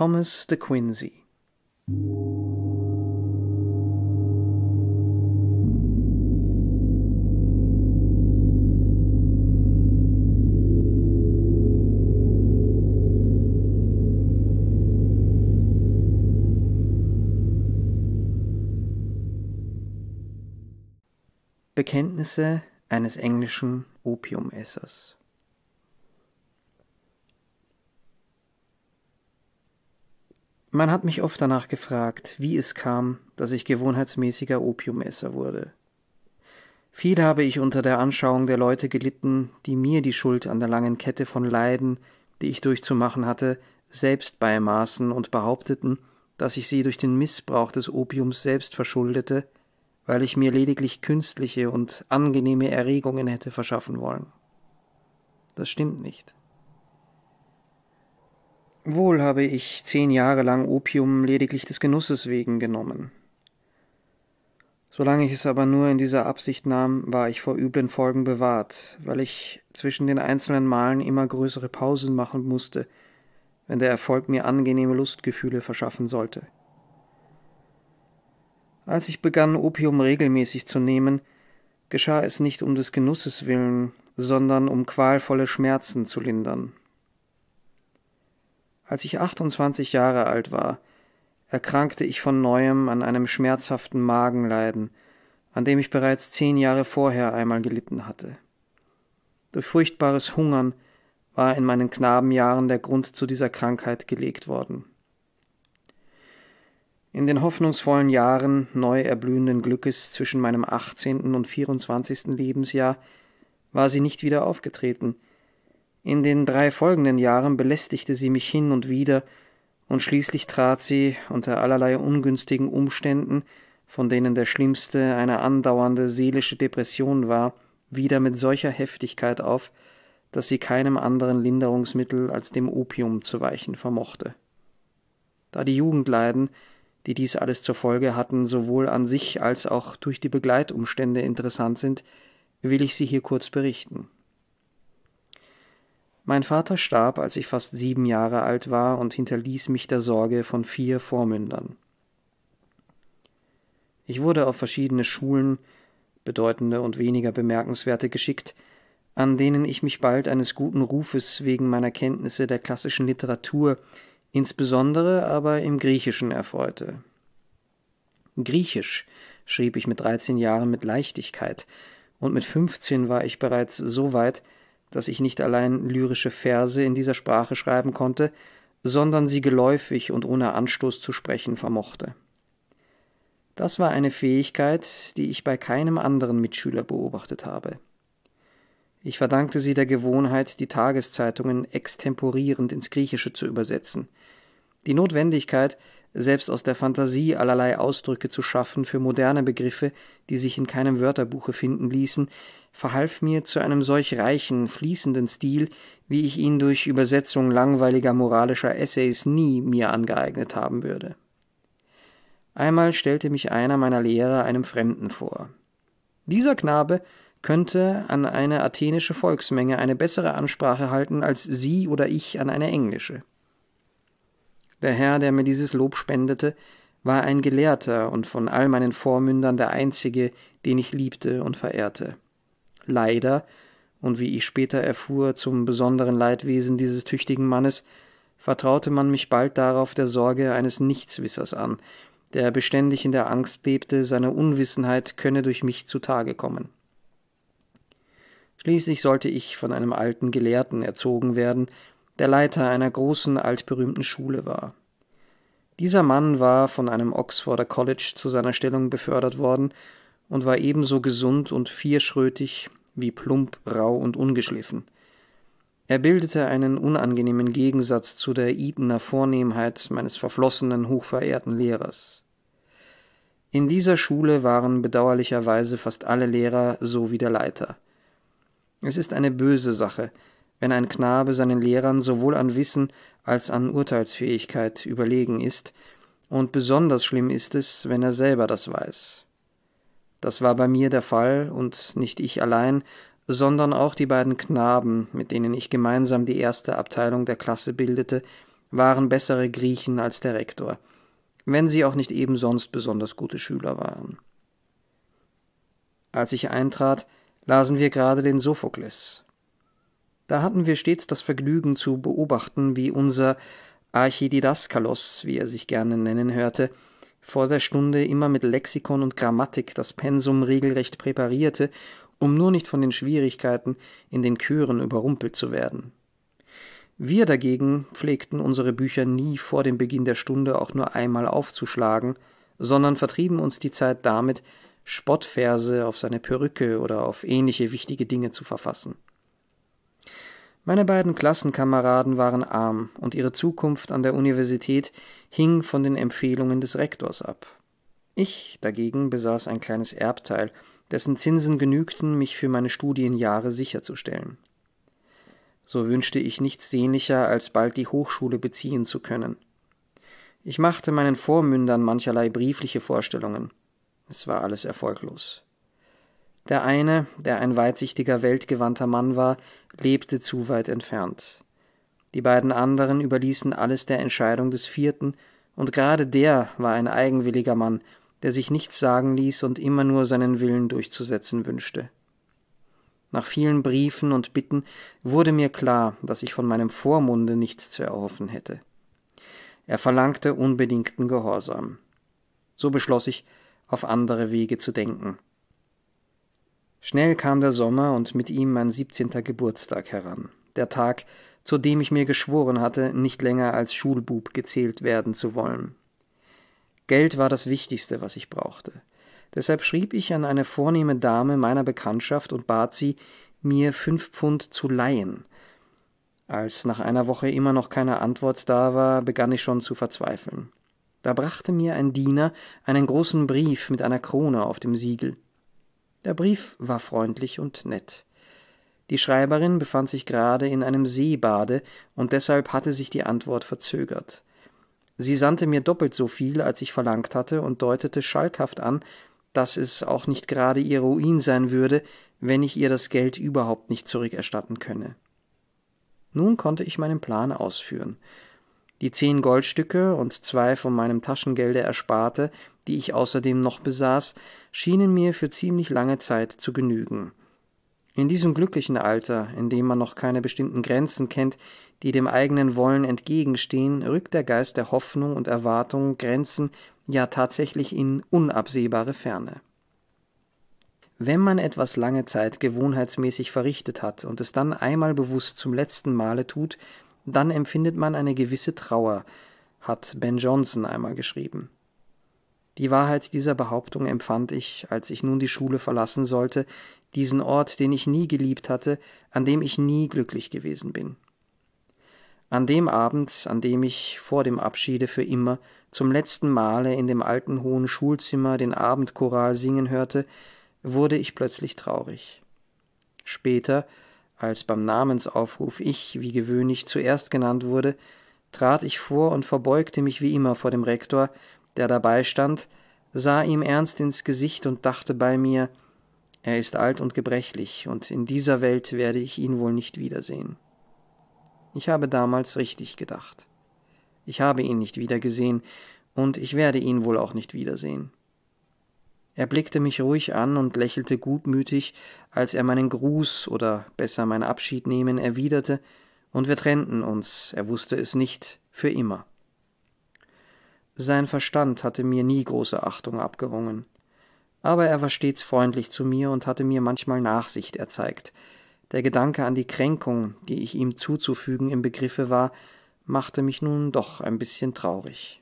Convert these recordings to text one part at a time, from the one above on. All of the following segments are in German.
Thomas de Quincey Bekenntnisse eines englischen Opiumessers Man hat mich oft danach gefragt, wie es kam, dass ich gewohnheitsmäßiger Opiumesser wurde. Viel habe ich unter der Anschauung der Leute gelitten, die mir die Schuld an der langen Kette von Leiden, die ich durchzumachen hatte, selbst beimaßen und behaupteten, dass ich sie durch den Missbrauch des Opiums selbst verschuldete, weil ich mir lediglich künstliche und angenehme Erregungen hätte verschaffen wollen. Das stimmt nicht. Wohl habe ich zehn Jahre lang Opium lediglich des Genusses wegen genommen. Solange ich es aber nur in dieser Absicht nahm, war ich vor üblen Folgen bewahrt, weil ich zwischen den einzelnen Malen immer größere Pausen machen musste, wenn der Erfolg mir angenehme Lustgefühle verschaffen sollte. Als ich begann, Opium regelmäßig zu nehmen, geschah es nicht um des Genusses willen, sondern um qualvolle Schmerzen zu lindern. Als ich 28 Jahre alt war, erkrankte ich von neuem an einem schmerzhaften Magenleiden, an dem ich bereits zehn Jahre vorher einmal gelitten hatte. Durch furchtbares Hungern war in meinen Knabenjahren der Grund zu dieser Krankheit gelegt worden. In den hoffnungsvollen Jahren neu erblühenden Glückes zwischen meinem 18. und 24. Lebensjahr war sie nicht wieder aufgetreten – in den drei folgenden Jahren belästigte sie mich hin und wieder, und schließlich trat sie unter allerlei ungünstigen Umständen, von denen der schlimmste eine andauernde seelische Depression war, wieder mit solcher Heftigkeit auf, dass sie keinem anderen Linderungsmittel als dem Opium zu weichen vermochte. Da die Jugendleiden, die dies alles zur Folge hatten, sowohl an sich als auch durch die Begleitumstände interessant sind, will ich sie hier kurz berichten. Mein Vater starb, als ich fast sieben Jahre alt war und hinterließ mich der Sorge von vier Vormündern. Ich wurde auf verschiedene Schulen, bedeutende und weniger bemerkenswerte, geschickt, an denen ich mich bald eines guten Rufes wegen meiner Kenntnisse der klassischen Literatur, insbesondere aber im Griechischen erfreute. Griechisch schrieb ich mit dreizehn Jahren mit Leichtigkeit, und mit fünfzehn war ich bereits so weit, dass ich nicht allein lyrische Verse in dieser Sprache schreiben konnte, sondern sie geläufig und ohne Anstoß zu sprechen vermochte. Das war eine Fähigkeit, die ich bei keinem anderen Mitschüler beobachtet habe. Ich verdankte sie der Gewohnheit, die Tageszeitungen extemporierend ins Griechische zu übersetzen. Die Notwendigkeit, selbst aus der Fantasie allerlei Ausdrücke zu schaffen für moderne Begriffe, die sich in keinem Wörterbuche finden ließen, verhalf mir zu einem solch reichen, fließenden Stil, wie ich ihn durch Übersetzung langweiliger moralischer Essays nie mir angeeignet haben würde. Einmal stellte mich einer meiner Lehrer einem Fremden vor. Dieser Knabe könnte an eine athenische Volksmenge eine bessere Ansprache halten als Sie oder ich an eine englische. Der Herr, der mir dieses Lob spendete, war ein Gelehrter und von all meinen Vormündern der einzige, den ich liebte und verehrte. Leider, und wie ich später erfuhr, zum besonderen Leidwesen dieses tüchtigen Mannes, vertraute man mich bald darauf der Sorge eines Nichtswissers an, der beständig in der Angst lebte, seine Unwissenheit könne durch mich zutage kommen. Schließlich sollte ich von einem alten Gelehrten erzogen werden, der Leiter einer großen altberühmten Schule war. Dieser Mann war von einem Oxforder College zu seiner Stellung befördert worden und war ebenso gesund und vierschrötig wie plump, rau und ungeschliffen. Er bildete einen unangenehmen Gegensatz zu der Eatoner Vornehmheit meines verflossenen, hochverehrten Lehrers. In dieser Schule waren bedauerlicherweise fast alle Lehrer so wie der Leiter. Es ist eine böse Sache, wenn ein Knabe seinen Lehrern sowohl an Wissen als an Urteilsfähigkeit überlegen ist, und besonders schlimm ist es, wenn er selber das weiß. Das war bei mir der Fall, und nicht ich allein, sondern auch die beiden Knaben, mit denen ich gemeinsam die erste Abteilung der Klasse bildete, waren bessere Griechen als der Rektor, wenn sie auch nicht eben sonst besonders gute Schüler waren. Als ich eintrat, lasen wir gerade den Sophokles, da hatten wir stets das Vergnügen zu beobachten, wie unser Archididaskalos, wie er sich gerne nennen hörte, vor der Stunde immer mit Lexikon und Grammatik das Pensum regelrecht präparierte, um nur nicht von den Schwierigkeiten in den Chören überrumpelt zu werden. Wir dagegen pflegten unsere Bücher nie vor dem Beginn der Stunde auch nur einmal aufzuschlagen, sondern vertrieben uns die Zeit damit, Spottverse auf seine Perücke oder auf ähnliche wichtige Dinge zu verfassen. Meine beiden Klassenkameraden waren arm und ihre Zukunft an der Universität hing von den Empfehlungen des Rektors ab. Ich dagegen besaß ein kleines Erbteil, dessen Zinsen genügten, mich für meine Studienjahre sicherzustellen. So wünschte ich nichts sehnlicher, als bald die Hochschule beziehen zu können. Ich machte meinen Vormündern mancherlei briefliche Vorstellungen. Es war alles erfolglos. Der eine, der ein weitsichtiger, weltgewandter Mann war, lebte zu weit entfernt. Die beiden anderen überließen alles der Entscheidung des vierten, und gerade der war ein eigenwilliger Mann, der sich nichts sagen ließ und immer nur seinen Willen durchzusetzen wünschte. Nach vielen Briefen und Bitten wurde mir klar, dass ich von meinem Vormunde nichts zu erhoffen hätte. Er verlangte unbedingten Gehorsam. So beschloss ich, auf andere Wege zu denken. Schnell kam der Sommer und mit ihm mein siebzehnter Geburtstag heran, der Tag, zu dem ich mir geschworen hatte, nicht länger als Schulbub gezählt werden zu wollen. Geld war das Wichtigste, was ich brauchte. Deshalb schrieb ich an eine vornehme Dame meiner Bekanntschaft und bat sie, mir fünf Pfund zu leihen. Als nach einer Woche immer noch keine Antwort da war, begann ich schon zu verzweifeln. Da brachte mir ein Diener einen großen Brief mit einer Krone auf dem Siegel. Der Brief war freundlich und nett. Die Schreiberin befand sich gerade in einem Seebade und deshalb hatte sich die Antwort verzögert. Sie sandte mir doppelt so viel, als ich verlangt hatte, und deutete schalkhaft an, dass es auch nicht gerade ihr Ruin sein würde, wenn ich ihr das Geld überhaupt nicht zurückerstatten könne. Nun konnte ich meinen Plan ausführen. Die zehn Goldstücke und zwei von meinem Taschengelde ersparte die ich außerdem noch besaß, schienen mir für ziemlich lange Zeit zu genügen. In diesem glücklichen Alter, in dem man noch keine bestimmten Grenzen kennt, die dem eigenen Wollen entgegenstehen, rückt der Geist der Hoffnung und Erwartung Grenzen ja tatsächlich in unabsehbare Ferne. Wenn man etwas lange Zeit gewohnheitsmäßig verrichtet hat und es dann einmal bewusst zum letzten Male tut, dann empfindet man eine gewisse Trauer, hat Ben Johnson einmal geschrieben. Die Wahrheit dieser Behauptung empfand ich, als ich nun die Schule verlassen sollte, diesen Ort, den ich nie geliebt hatte, an dem ich nie glücklich gewesen bin. An dem Abend, an dem ich vor dem Abschiede für immer zum letzten Male in dem alten hohen Schulzimmer den Abendchoral singen hörte, wurde ich plötzlich traurig. Später, als beim Namensaufruf ich, wie gewöhnlich, zuerst genannt wurde, trat ich vor und verbeugte mich wie immer vor dem Rektor, der dabei stand, sah ihm ernst ins Gesicht und dachte bei mir, er ist alt und gebrechlich, und in dieser Welt werde ich ihn wohl nicht wiedersehen. Ich habe damals richtig gedacht. Ich habe ihn nicht wiedergesehen, und ich werde ihn wohl auch nicht wiedersehen. Er blickte mich ruhig an und lächelte gutmütig, als er meinen Gruß oder besser mein Abschiednehmen erwiderte, und wir trennten uns, er wusste es nicht, für immer. Sein Verstand hatte mir nie große Achtung abgerungen. Aber er war stets freundlich zu mir und hatte mir manchmal Nachsicht erzeigt. Der Gedanke an die Kränkung, die ich ihm zuzufügen im Begriffe war, machte mich nun doch ein bisschen traurig.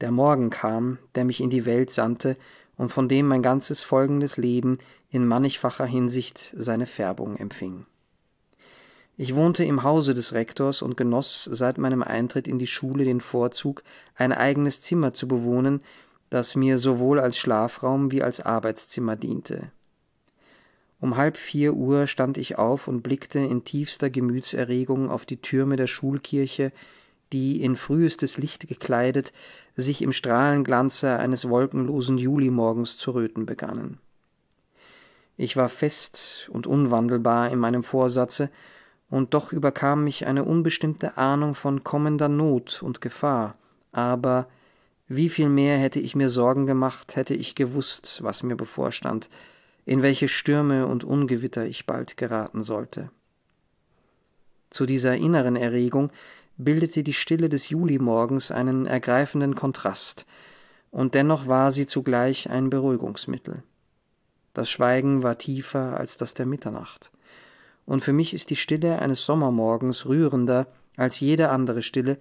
Der Morgen kam, der mich in die Welt sandte und von dem mein ganzes folgendes Leben in mannigfacher Hinsicht seine Färbung empfing. Ich wohnte im Hause des Rektors und genoss seit meinem Eintritt in die Schule den Vorzug, ein eigenes Zimmer zu bewohnen, das mir sowohl als Schlafraum wie als Arbeitszimmer diente. Um halb vier Uhr stand ich auf und blickte in tiefster Gemütserregung auf die Türme der Schulkirche, die, in frühestes Licht gekleidet, sich im Strahlenglanze eines wolkenlosen Julimorgens zu röten begannen. Ich war fest und unwandelbar in meinem Vorsatze und doch überkam mich eine unbestimmte Ahnung von kommender Not und Gefahr, aber wie viel mehr hätte ich mir Sorgen gemacht, hätte ich gewusst, was mir bevorstand, in welche Stürme und Ungewitter ich bald geraten sollte. Zu dieser inneren Erregung bildete die Stille des Julimorgens einen ergreifenden Kontrast, und dennoch war sie zugleich ein Beruhigungsmittel. Das Schweigen war tiefer als das der Mitternacht und für mich ist die Stille eines Sommermorgens rührender als jede andere Stille,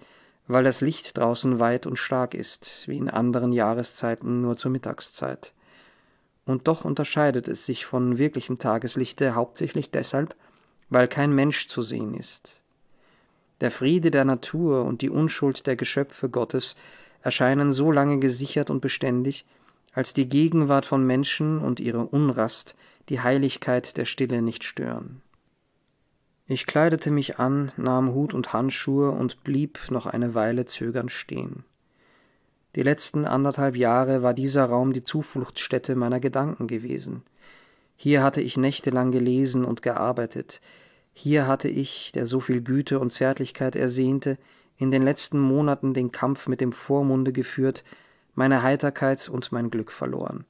weil das Licht draußen weit und stark ist, wie in anderen Jahreszeiten nur zur Mittagszeit. Und doch unterscheidet es sich von wirklichem Tageslichte hauptsächlich deshalb, weil kein Mensch zu sehen ist. Der Friede der Natur und die Unschuld der Geschöpfe Gottes erscheinen so lange gesichert und beständig, als die Gegenwart von Menschen und ihre Unrast die Heiligkeit der Stille nicht stören. Ich kleidete mich an, nahm Hut und Handschuhe und blieb noch eine Weile zögernd stehen. Die letzten anderthalb Jahre war dieser Raum die Zufluchtsstätte meiner Gedanken gewesen. Hier hatte ich nächtelang gelesen und gearbeitet. Hier hatte ich, der so viel Güte und Zärtlichkeit ersehnte, in den letzten Monaten den Kampf mit dem Vormunde geführt, meine Heiterkeit und mein Glück verloren.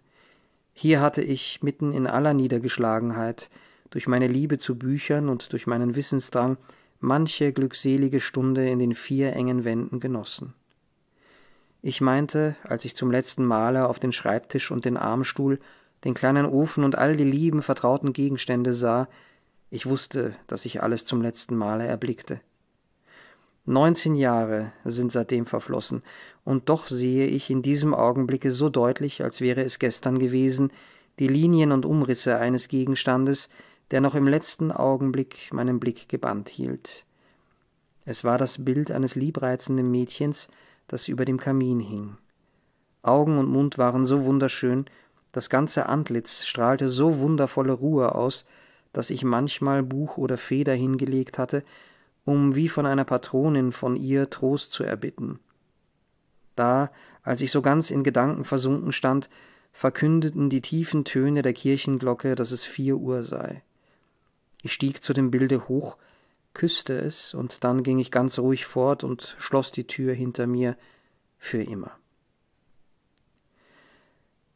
Hier hatte ich, mitten in aller Niedergeschlagenheit, durch meine Liebe zu Büchern und durch meinen Wissensdrang manche glückselige Stunde in den vier engen Wänden genossen. Ich meinte, als ich zum letzten Male auf den Schreibtisch und den Armstuhl, den kleinen Ofen und all die lieben vertrauten Gegenstände sah, ich wusste, dass ich alles zum letzten Male erblickte. Neunzehn Jahre sind seitdem verflossen, und doch sehe ich in diesem Augenblicke so deutlich, als wäre es gestern gewesen, die Linien und Umrisse eines Gegenstandes, der noch im letzten Augenblick meinen Blick gebannt hielt. Es war das Bild eines liebreizenden Mädchens, das über dem Kamin hing. Augen und Mund waren so wunderschön, das ganze Antlitz strahlte so wundervolle Ruhe aus, dass ich manchmal Buch oder Feder hingelegt hatte, um wie von einer Patronin von ihr Trost zu erbitten. Da, als ich so ganz in Gedanken versunken stand, verkündeten die tiefen Töne der Kirchenglocke, dass es vier Uhr sei. Ich stieg zu dem Bilde hoch, küsste es, und dann ging ich ganz ruhig fort und schloss die Tür hinter mir für immer.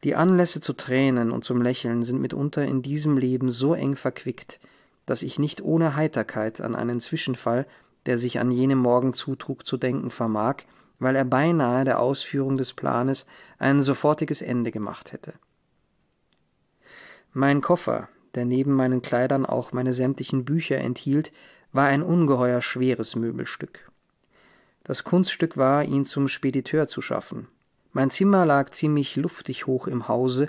Die Anlässe zu Tränen und zum Lächeln sind mitunter in diesem Leben so eng verquickt, dass ich nicht ohne Heiterkeit an einen Zwischenfall, der sich an jenem Morgen zutrug, zu denken vermag, weil er beinahe der Ausführung des Planes ein sofortiges Ende gemacht hätte. Mein Koffer, der neben meinen Kleidern auch meine sämtlichen Bücher enthielt, war ein ungeheuer schweres Möbelstück. Das Kunststück war, ihn zum Spediteur zu schaffen. Mein Zimmer lag ziemlich luftig hoch im Hause,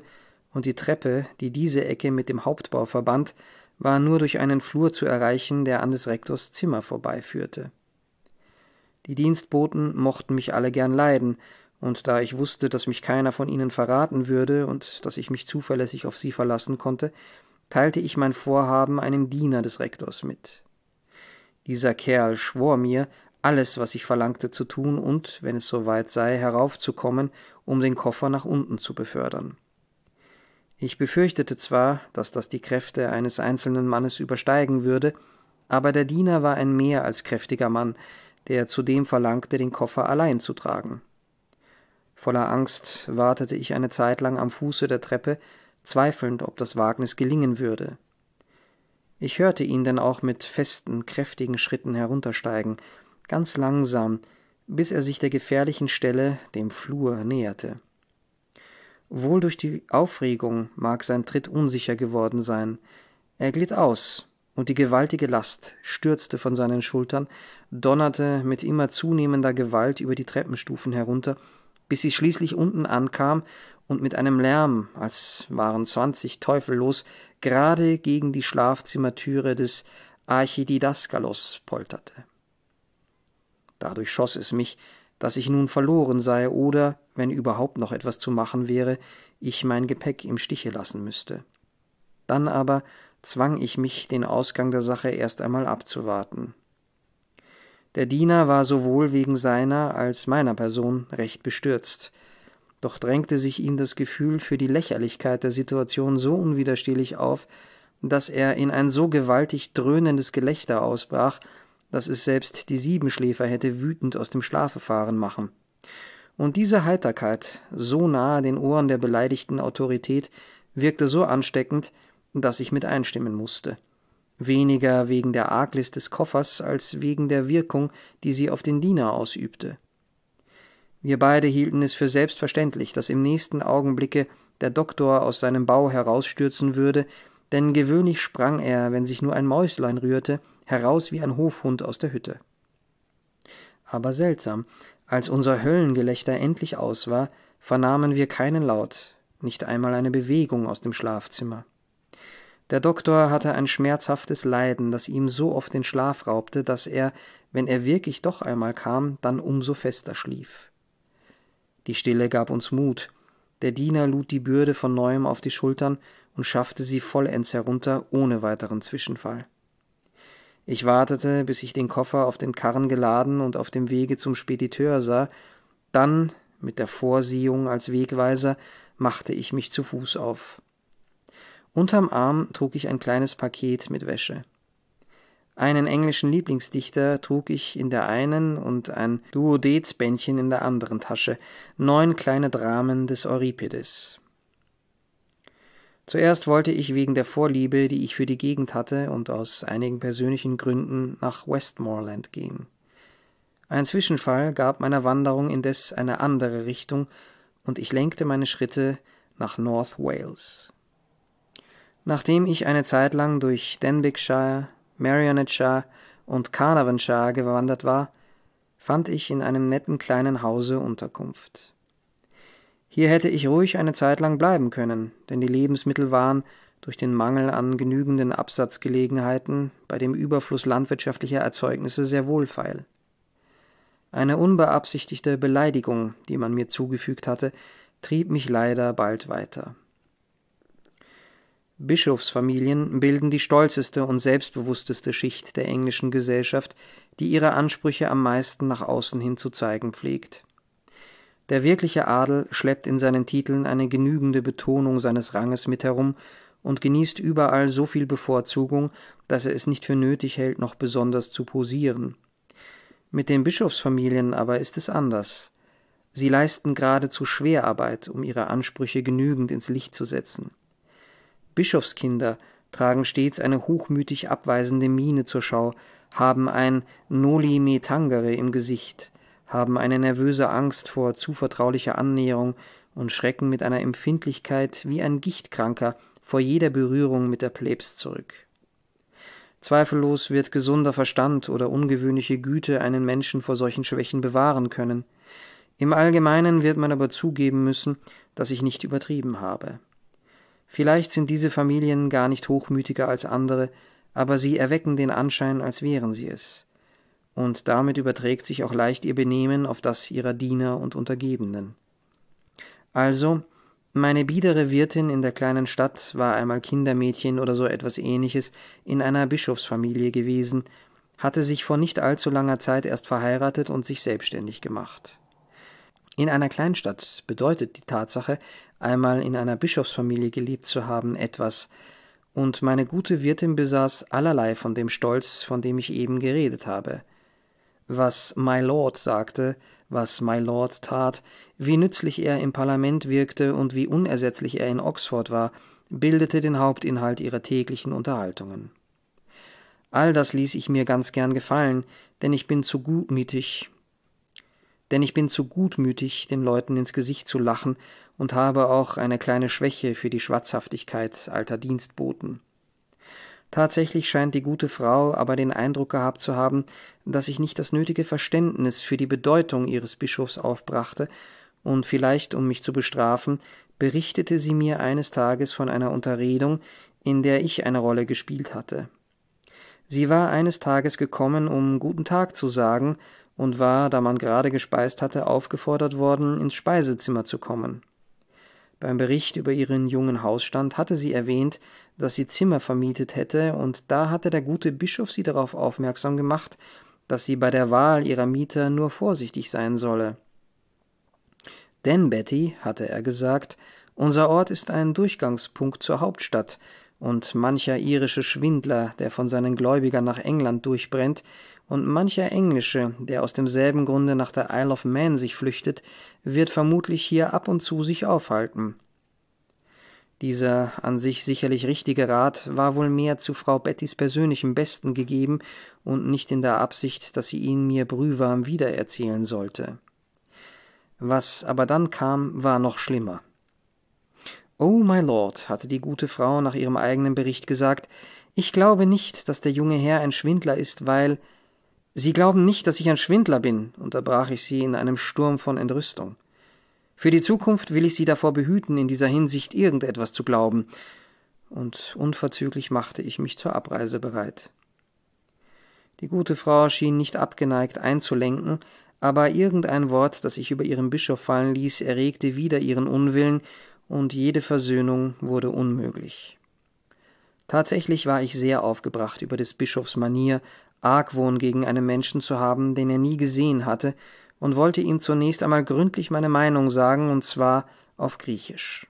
und die Treppe, die diese Ecke mit dem Hauptbau verband, war nur durch einen Flur zu erreichen, der an des Rektors Zimmer vorbeiführte. Die Dienstboten mochten mich alle gern leiden, und da ich wusste, dass mich keiner von ihnen verraten würde und dass ich mich zuverlässig auf sie verlassen konnte, teilte ich mein Vorhaben einem Diener des Rektors mit. Dieser Kerl schwor mir, alles, was ich verlangte, zu tun und, wenn es soweit sei, heraufzukommen, um den Koffer nach unten zu befördern. Ich befürchtete zwar, dass das die Kräfte eines einzelnen Mannes übersteigen würde, aber der Diener war ein mehr als kräftiger Mann, der zudem verlangte, den Koffer allein zu tragen. Voller Angst wartete ich eine Zeit lang am Fuße der Treppe, zweifelnd, ob das Wagnis gelingen würde. Ich hörte ihn dann auch mit festen, kräftigen Schritten heruntersteigen, ganz langsam, bis er sich der gefährlichen Stelle, dem Flur, näherte. Wohl durch die Aufregung mag sein Tritt unsicher geworden sein. Er glitt aus, und die gewaltige Last stürzte von seinen Schultern, donnerte mit immer zunehmender Gewalt über die Treppenstufen herunter, bis sie schließlich unten ankam und mit einem Lärm, als waren zwanzig Teufel los, gerade gegen die Schlafzimmertüre des Archididaskalos polterte. Dadurch schoss es mich, dass ich nun verloren sei oder, wenn überhaupt noch etwas zu machen wäre, ich mein Gepäck im Stiche lassen müsste. Dann aber zwang ich mich, den Ausgang der Sache erst einmal abzuwarten. Der Diener war sowohl wegen seiner als meiner Person recht bestürzt, doch drängte sich ihm das Gefühl für die Lächerlichkeit der Situation so unwiderstehlich auf, dass er in ein so gewaltig dröhnendes Gelächter ausbrach, dass es selbst die Siebenschläfer hätte wütend aus dem Schlafe fahren machen. Und diese Heiterkeit, so nahe den Ohren der beleidigten Autorität, wirkte so ansteckend, dass ich mit einstimmen musste. Weniger wegen der Arglist des Koffers als wegen der Wirkung, die sie auf den Diener ausübte. Wir beide hielten es für selbstverständlich, dass im nächsten Augenblicke der Doktor aus seinem Bau herausstürzen würde, denn gewöhnlich sprang er, wenn sich nur ein Mäuslein rührte, heraus wie ein Hofhund aus der Hütte. Aber seltsam, als unser Höllengelächter endlich aus war, vernahmen wir keinen Laut, nicht einmal eine Bewegung aus dem Schlafzimmer. Der Doktor hatte ein schmerzhaftes Leiden, das ihm so oft den Schlaf raubte, dass er, wenn er wirklich doch einmal kam, dann umso fester schlief. Die Stille gab uns Mut. Der Diener lud die Bürde von neuem auf die Schultern und schaffte sie vollends herunter, ohne weiteren Zwischenfall. Ich wartete, bis ich den Koffer auf den Karren geladen und auf dem Wege zum Spediteur sah, dann, mit der Vorsehung als Wegweiser, machte ich mich zu Fuß auf. Unterm Arm trug ich ein kleines Paket mit Wäsche. Einen englischen Lieblingsdichter trug ich in der einen und ein Duodezbändchen in der anderen Tasche, neun kleine Dramen des Euripides. Zuerst wollte ich wegen der Vorliebe, die ich für die Gegend hatte und aus einigen persönlichen Gründen nach Westmoreland gehen. Ein Zwischenfall gab meiner Wanderung indes eine andere Richtung, und ich lenkte meine Schritte nach North Wales. Nachdem ich eine Zeit lang durch Denbighshire, marionette Merionethshire und Carnarvonshire gewandert war, fand ich in einem netten kleinen Hause Unterkunft. Hier hätte ich ruhig eine Zeit lang bleiben können, denn die Lebensmittel waren, durch den Mangel an genügenden Absatzgelegenheiten bei dem Überfluss landwirtschaftlicher Erzeugnisse sehr wohlfeil. Eine unbeabsichtigte Beleidigung, die man mir zugefügt hatte, trieb mich leider bald weiter. Bischofsfamilien bilden die stolzeste und selbstbewussteste Schicht der englischen Gesellschaft, die ihre Ansprüche am meisten nach außen hin zu zeigen pflegt. Der wirkliche Adel schleppt in seinen Titeln eine genügende Betonung seines Ranges mit herum und genießt überall so viel Bevorzugung, dass er es nicht für nötig hält, noch besonders zu posieren. Mit den Bischofsfamilien aber ist es anders. Sie leisten geradezu Schwerarbeit, um ihre Ansprüche genügend ins Licht zu setzen. Bischofskinder tragen stets eine hochmütig abweisende Miene zur Schau, haben ein Noli me tangere im Gesicht, haben eine nervöse Angst vor zu vertraulicher Annäherung und schrecken mit einer Empfindlichkeit wie ein Gichtkranker vor jeder Berührung mit der Plebs zurück. Zweifellos wird gesunder Verstand oder ungewöhnliche Güte einen Menschen vor solchen Schwächen bewahren können. Im Allgemeinen wird man aber zugeben müssen, dass ich nicht übertrieben habe. Vielleicht sind diese Familien gar nicht hochmütiger als andere, aber sie erwecken den Anschein, als wären sie es. Und damit überträgt sich auch leicht ihr Benehmen auf das ihrer Diener und Untergebenen. Also, meine biedere Wirtin in der kleinen Stadt war einmal Kindermädchen oder so etwas ähnliches in einer Bischofsfamilie gewesen, hatte sich vor nicht allzu langer Zeit erst verheiratet und sich selbstständig gemacht. In einer Kleinstadt bedeutet die Tatsache, einmal in einer Bischofsfamilie gelebt zu haben, etwas, und meine gute Wirtin besaß allerlei von dem Stolz, von dem ich eben geredet habe. Was My Lord sagte, was My Lord tat, wie nützlich er im Parlament wirkte und wie unersetzlich er in Oxford war, bildete den Hauptinhalt ihrer täglichen Unterhaltungen. All das ließ ich mir ganz gern gefallen, denn ich bin zu gutmütig, denn ich bin zu gutmütig, den Leuten ins Gesicht zu lachen und habe auch eine kleine Schwäche für die Schwatzhaftigkeit alter Dienstboten. Tatsächlich scheint die gute Frau aber den Eindruck gehabt zu haben, dass ich nicht das nötige Verständnis für die Bedeutung ihres Bischofs aufbrachte, und vielleicht, um mich zu bestrafen, berichtete sie mir eines Tages von einer Unterredung, in der ich eine Rolle gespielt hatte. Sie war eines Tages gekommen, um guten Tag zu sagen und war, da man gerade gespeist hatte, aufgefordert worden, ins Speisezimmer zu kommen. Beim Bericht über ihren jungen Hausstand hatte sie erwähnt, dass sie Zimmer vermietet hätte, und da hatte der gute Bischof sie darauf aufmerksam gemacht, dass sie bei der Wahl ihrer Mieter nur vorsichtig sein solle. Denn, Betty, hatte er gesagt, unser Ort ist ein Durchgangspunkt zur Hauptstadt, und mancher irische Schwindler, der von seinen Gläubigern nach England durchbrennt, und mancher Englische, der aus demselben Grunde nach der Isle of Man sich flüchtet, wird vermutlich hier ab und zu sich aufhalten. Dieser an sich sicherlich richtige Rat war wohl mehr zu Frau Bettys persönlichem Besten gegeben und nicht in der Absicht, dass sie ihn mir brühwarm wiedererzählen sollte. Was aber dann kam, war noch schlimmer. Oh, my lord, hatte die gute Frau nach ihrem eigenen Bericht gesagt, ich glaube nicht, dass der junge Herr ein Schwindler ist, weil Sie glauben nicht, dass ich ein Schwindler bin, unterbrach ich sie in einem Sturm von Entrüstung. Für die Zukunft will ich Sie davor behüten, in dieser Hinsicht irgendetwas zu glauben, und unverzüglich machte ich mich zur Abreise bereit. Die gute Frau schien nicht abgeneigt einzulenken, aber irgendein Wort, das ich über ihren Bischof fallen ließ, erregte wieder ihren Unwillen, und jede Versöhnung wurde unmöglich. Tatsächlich war ich sehr aufgebracht über des Bischofs Manier, Argwohn gegen einen Menschen zu haben, den er nie gesehen hatte, und wollte ihm zunächst einmal gründlich meine Meinung sagen, und zwar auf Griechisch.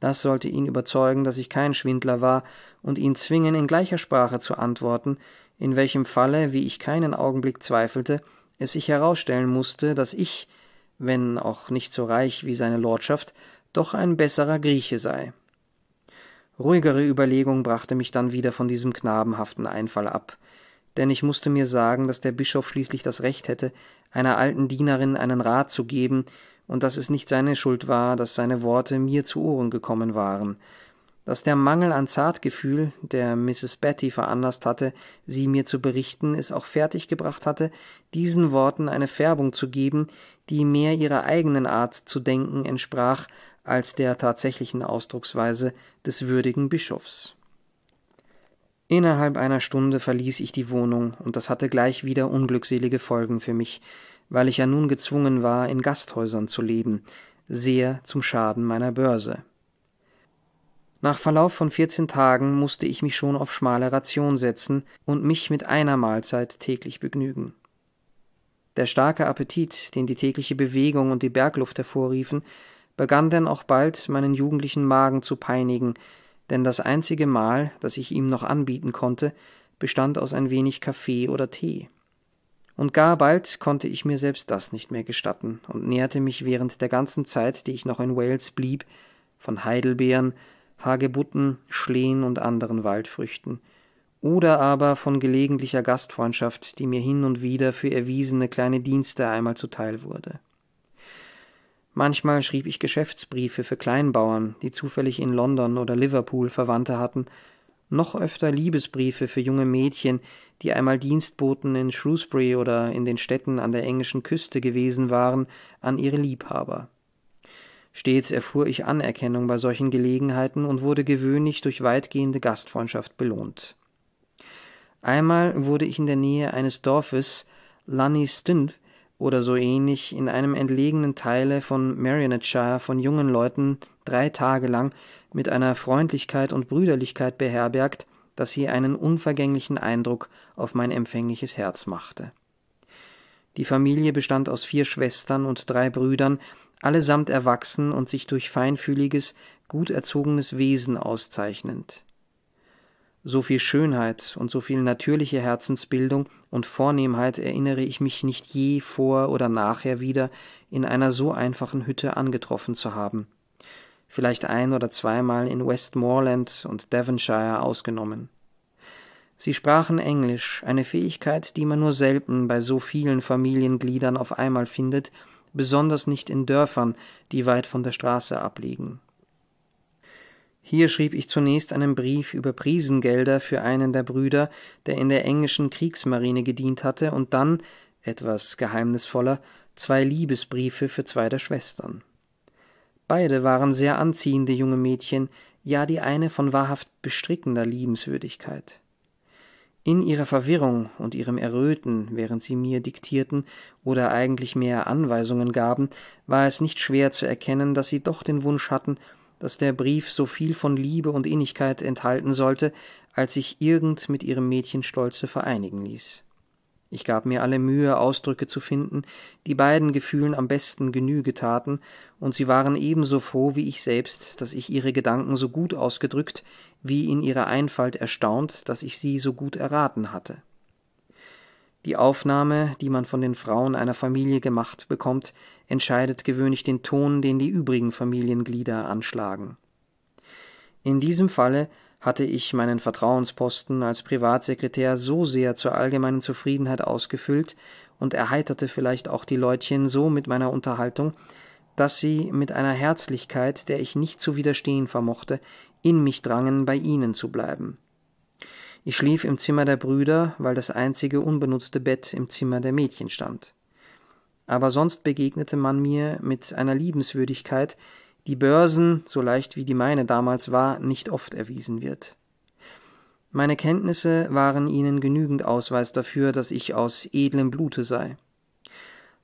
Das sollte ihn überzeugen, dass ich kein Schwindler war, und ihn zwingen, in gleicher Sprache zu antworten, in welchem Falle, wie ich keinen Augenblick zweifelte, es sich herausstellen musste, dass ich, wenn auch nicht so reich wie seine Lordschaft, doch ein besserer Grieche sei. Ruhigere Überlegung brachte mich dann wieder von diesem knabenhaften Einfall ab denn ich musste mir sagen, dass der Bischof schließlich das Recht hätte, einer alten Dienerin einen Rat zu geben, und dass es nicht seine Schuld war, dass seine Worte mir zu Ohren gekommen waren, dass der Mangel an Zartgefühl, der Mrs. Betty veranlasst hatte, sie mir zu berichten, es auch fertiggebracht hatte, diesen Worten eine Färbung zu geben, die mehr ihrer eigenen Art zu denken entsprach als der tatsächlichen Ausdrucksweise des würdigen Bischofs. Innerhalb einer Stunde verließ ich die Wohnung, und das hatte gleich wieder unglückselige Folgen für mich, weil ich ja nun gezwungen war, in Gasthäusern zu leben, sehr zum Schaden meiner Börse. Nach Verlauf von vierzehn Tagen musste ich mich schon auf schmale Ration setzen und mich mit einer Mahlzeit täglich begnügen. Der starke Appetit, den die tägliche Bewegung und die Bergluft hervorriefen, begann denn auch bald meinen jugendlichen Magen zu peinigen, denn das einzige Mahl, das ich ihm noch anbieten konnte, bestand aus ein wenig Kaffee oder Tee. Und gar bald konnte ich mir selbst das nicht mehr gestatten und näherte mich während der ganzen Zeit, die ich noch in Wales blieb, von Heidelbeeren, Hagebutten, Schlehen und anderen Waldfrüchten, oder aber von gelegentlicher Gastfreundschaft, die mir hin und wieder für erwiesene kleine Dienste einmal zuteil wurde. Manchmal schrieb ich Geschäftsbriefe für Kleinbauern, die zufällig in London oder Liverpool Verwandte hatten, noch öfter Liebesbriefe für junge Mädchen, die einmal Dienstboten in Shrewsbury oder in den Städten an der englischen Küste gewesen waren, an ihre Liebhaber. Stets erfuhr ich Anerkennung bei solchen Gelegenheiten und wurde gewöhnlich durch weitgehende Gastfreundschaft belohnt. Einmal wurde ich in der Nähe eines Dorfes, Lanny Stint, oder so ähnlich in einem entlegenen Teile von Marionetshire von jungen Leuten drei Tage lang mit einer Freundlichkeit und Brüderlichkeit beherbergt, dass sie einen unvergänglichen Eindruck auf mein empfängliches Herz machte. Die Familie bestand aus vier Schwestern und drei Brüdern, allesamt erwachsen und sich durch feinfühliges, gut erzogenes Wesen auszeichnend. So viel Schönheit und so viel natürliche Herzensbildung und Vornehmheit erinnere ich mich nicht je vor oder nachher wieder in einer so einfachen Hütte angetroffen zu haben. Vielleicht ein oder zweimal in Westmoreland und Devonshire ausgenommen. Sie sprachen Englisch, eine Fähigkeit, die man nur selten bei so vielen Familiengliedern auf einmal findet, besonders nicht in Dörfern, die weit von der Straße abliegen. Hier schrieb ich zunächst einen Brief über Prisengelder für einen der Brüder, der in der englischen Kriegsmarine gedient hatte, und dann, etwas geheimnisvoller, zwei Liebesbriefe für zwei der Schwestern. Beide waren sehr anziehende junge Mädchen, ja die eine von wahrhaft bestrickender Liebenswürdigkeit. In ihrer Verwirrung und ihrem Erröten, während sie mir diktierten oder eigentlich mehr Anweisungen gaben, war es nicht schwer zu erkennen, dass sie doch den Wunsch hatten, dass der Brief so viel von Liebe und Innigkeit enthalten sollte, als sich irgend mit ihrem Mädchenstolze vereinigen ließ. Ich gab mir alle Mühe, Ausdrücke zu finden, die beiden Gefühlen am besten Genüge taten, und sie waren ebenso froh wie ich selbst, dass ich ihre Gedanken so gut ausgedrückt, wie in ihrer Einfalt erstaunt, dass ich sie so gut erraten hatte. Die Aufnahme, die man von den Frauen einer Familie gemacht bekommt, entscheidet gewöhnlich den Ton, den die übrigen Familienglieder anschlagen. In diesem Falle hatte ich meinen Vertrauensposten als Privatsekretär so sehr zur allgemeinen Zufriedenheit ausgefüllt und erheiterte vielleicht auch die Leutchen so mit meiner Unterhaltung, dass sie mit einer Herzlichkeit, der ich nicht zu widerstehen vermochte, in mich drangen, bei ihnen zu bleiben. Ich schlief im Zimmer der Brüder, weil das einzige unbenutzte Bett im Zimmer der Mädchen stand. Aber sonst begegnete man mir mit einer Liebenswürdigkeit, die Börsen, so leicht wie die meine damals war, nicht oft erwiesen wird. Meine Kenntnisse waren ihnen genügend Ausweis dafür, dass ich aus edlem Blute sei.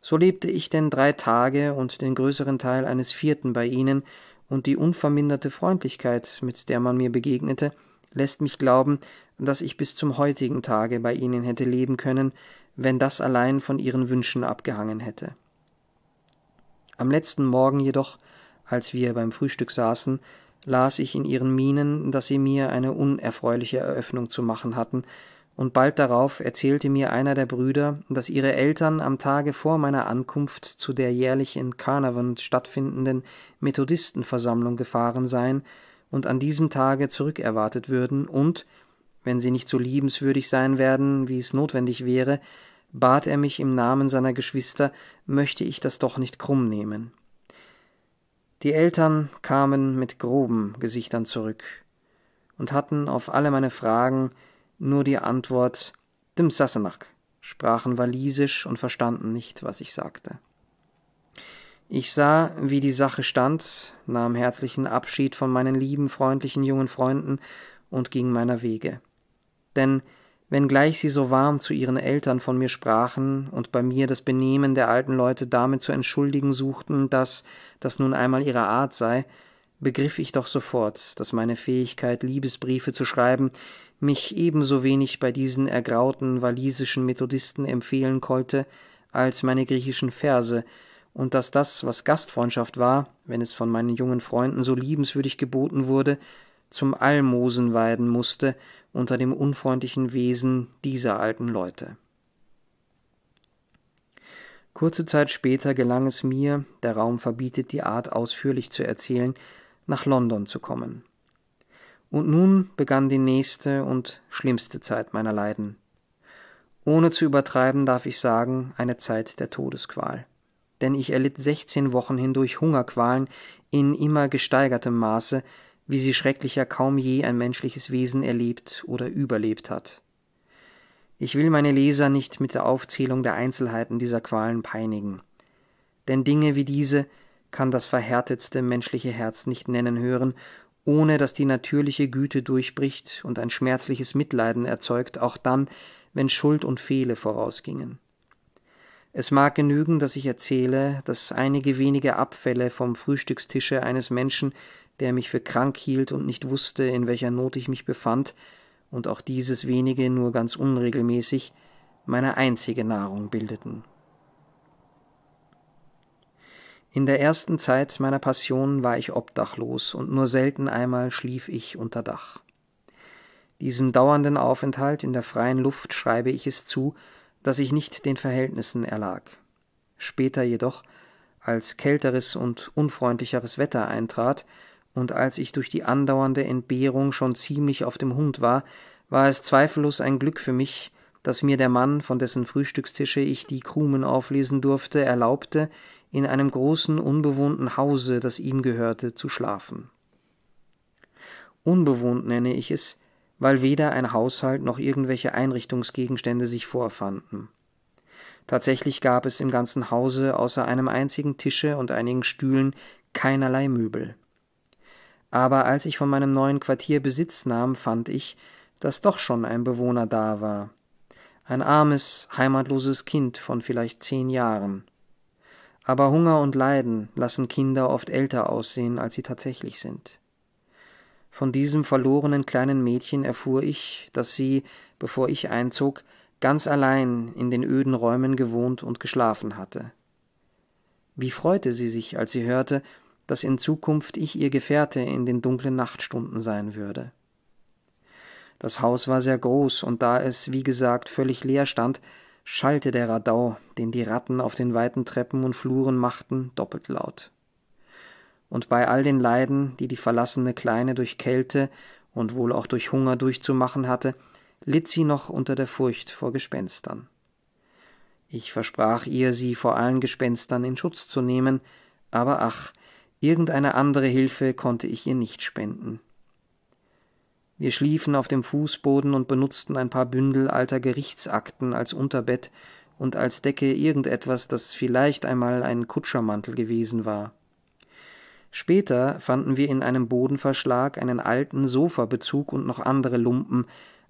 So lebte ich denn drei Tage und den größeren Teil eines vierten bei ihnen, und die unverminderte Freundlichkeit, mit der man mir begegnete, lässt mich glauben, dass ich bis zum heutigen Tage bei ihnen hätte leben können, wenn das allein von ihren Wünschen abgehangen hätte. Am letzten Morgen jedoch, als wir beim Frühstück saßen, las ich in ihren Mienen, dass sie mir eine unerfreuliche Eröffnung zu machen hatten, und bald darauf erzählte mir einer der Brüder, dass ihre Eltern am Tage vor meiner Ankunft zu der jährlich in Carnarvon stattfindenden Methodistenversammlung gefahren seien und an diesem Tage zurückerwartet würden und, wenn sie nicht so liebenswürdig sein werden, wie es notwendig wäre, bat er mich im Namen seiner Geschwister, möchte ich das doch nicht krumm nehmen. Die Eltern kamen mit groben Gesichtern zurück und hatten auf alle meine Fragen nur die Antwort Dem Sassenach, sprachen walisisch und verstanden nicht, was ich sagte. Ich sah, wie die Sache stand, nahm herzlichen Abschied von meinen lieben, freundlichen jungen Freunden und ging meiner Wege denn wenngleich sie so warm zu ihren Eltern von mir sprachen und bei mir das Benehmen der alten Leute damit zu entschuldigen suchten, dass das nun einmal ihre Art sei, begriff ich doch sofort, dass meine Fähigkeit, Liebesbriefe zu schreiben, mich ebenso wenig bei diesen ergrauten walisischen Methodisten empfehlen konnte, als meine griechischen Verse, und dass das, was Gastfreundschaft war, wenn es von meinen jungen Freunden so liebenswürdig geboten wurde, zum Almosen weiden musste unter dem unfreundlichen Wesen dieser alten Leute. Kurze Zeit später gelang es mir, der Raum verbietet die Art ausführlich zu erzählen, nach London zu kommen. Und nun begann die nächste und schlimmste Zeit meiner Leiden. Ohne zu übertreiben darf ich sagen, eine Zeit der Todesqual. Denn ich erlitt 16 Wochen hindurch Hungerqualen in immer gesteigertem Maße, wie sie schrecklicher kaum je ein menschliches Wesen erlebt oder überlebt hat. Ich will meine Leser nicht mit der Aufzählung der Einzelheiten dieser Qualen peinigen. Denn Dinge wie diese kann das verhärtetste menschliche Herz nicht nennen hören, ohne dass die natürliche Güte durchbricht und ein schmerzliches Mitleiden erzeugt, auch dann, wenn Schuld und Fehle vorausgingen. Es mag genügen, dass ich erzähle, dass einige wenige Abfälle vom Frühstückstische eines Menschen der mich für krank hielt und nicht wusste, in welcher Not ich mich befand, und auch dieses wenige nur ganz unregelmäßig meine einzige Nahrung bildeten. In der ersten Zeit meiner Passion war ich obdachlos und nur selten einmal schlief ich unter Dach. Diesem dauernden Aufenthalt in der freien Luft schreibe ich es zu, dass ich nicht den Verhältnissen erlag. Später jedoch, als kälteres und unfreundlicheres Wetter eintrat, und als ich durch die andauernde Entbehrung schon ziemlich auf dem Hund war, war es zweifellos ein Glück für mich, dass mir der Mann, von dessen Frühstückstische ich die Krumen auflesen durfte, erlaubte, in einem großen, unbewohnten Hause, das ihm gehörte, zu schlafen. Unbewohnt nenne ich es, weil weder ein Haushalt noch irgendwelche Einrichtungsgegenstände sich vorfanden. Tatsächlich gab es im ganzen Hause außer einem einzigen Tische und einigen Stühlen keinerlei Möbel aber als ich von meinem neuen Quartier Besitz nahm, fand ich, dass doch schon ein Bewohner da war. Ein armes, heimatloses Kind von vielleicht zehn Jahren. Aber Hunger und Leiden lassen Kinder oft älter aussehen, als sie tatsächlich sind. Von diesem verlorenen kleinen Mädchen erfuhr ich, dass sie, bevor ich einzog, ganz allein in den öden Räumen gewohnt und geschlafen hatte. Wie freute sie sich, als sie hörte, dass in Zukunft ich ihr Gefährte in den dunklen Nachtstunden sein würde. Das Haus war sehr groß, und da es, wie gesagt, völlig leer stand, schallte der Radau, den die Ratten auf den weiten Treppen und Fluren machten, doppelt laut. Und bei all den Leiden, die die verlassene Kleine durch Kälte und wohl auch durch Hunger durchzumachen hatte, litt sie noch unter der Furcht vor Gespenstern. Ich versprach ihr, sie vor allen Gespenstern in Schutz zu nehmen, aber ach, Irgendeine andere Hilfe konnte ich ihr nicht spenden. Wir schliefen auf dem Fußboden und benutzten ein paar Bündel alter Gerichtsakten als Unterbett und als Decke irgendetwas, das vielleicht einmal ein Kutschermantel gewesen war. Später fanden wir in einem Bodenverschlag einen alten Sofabezug und noch andere Lumpen,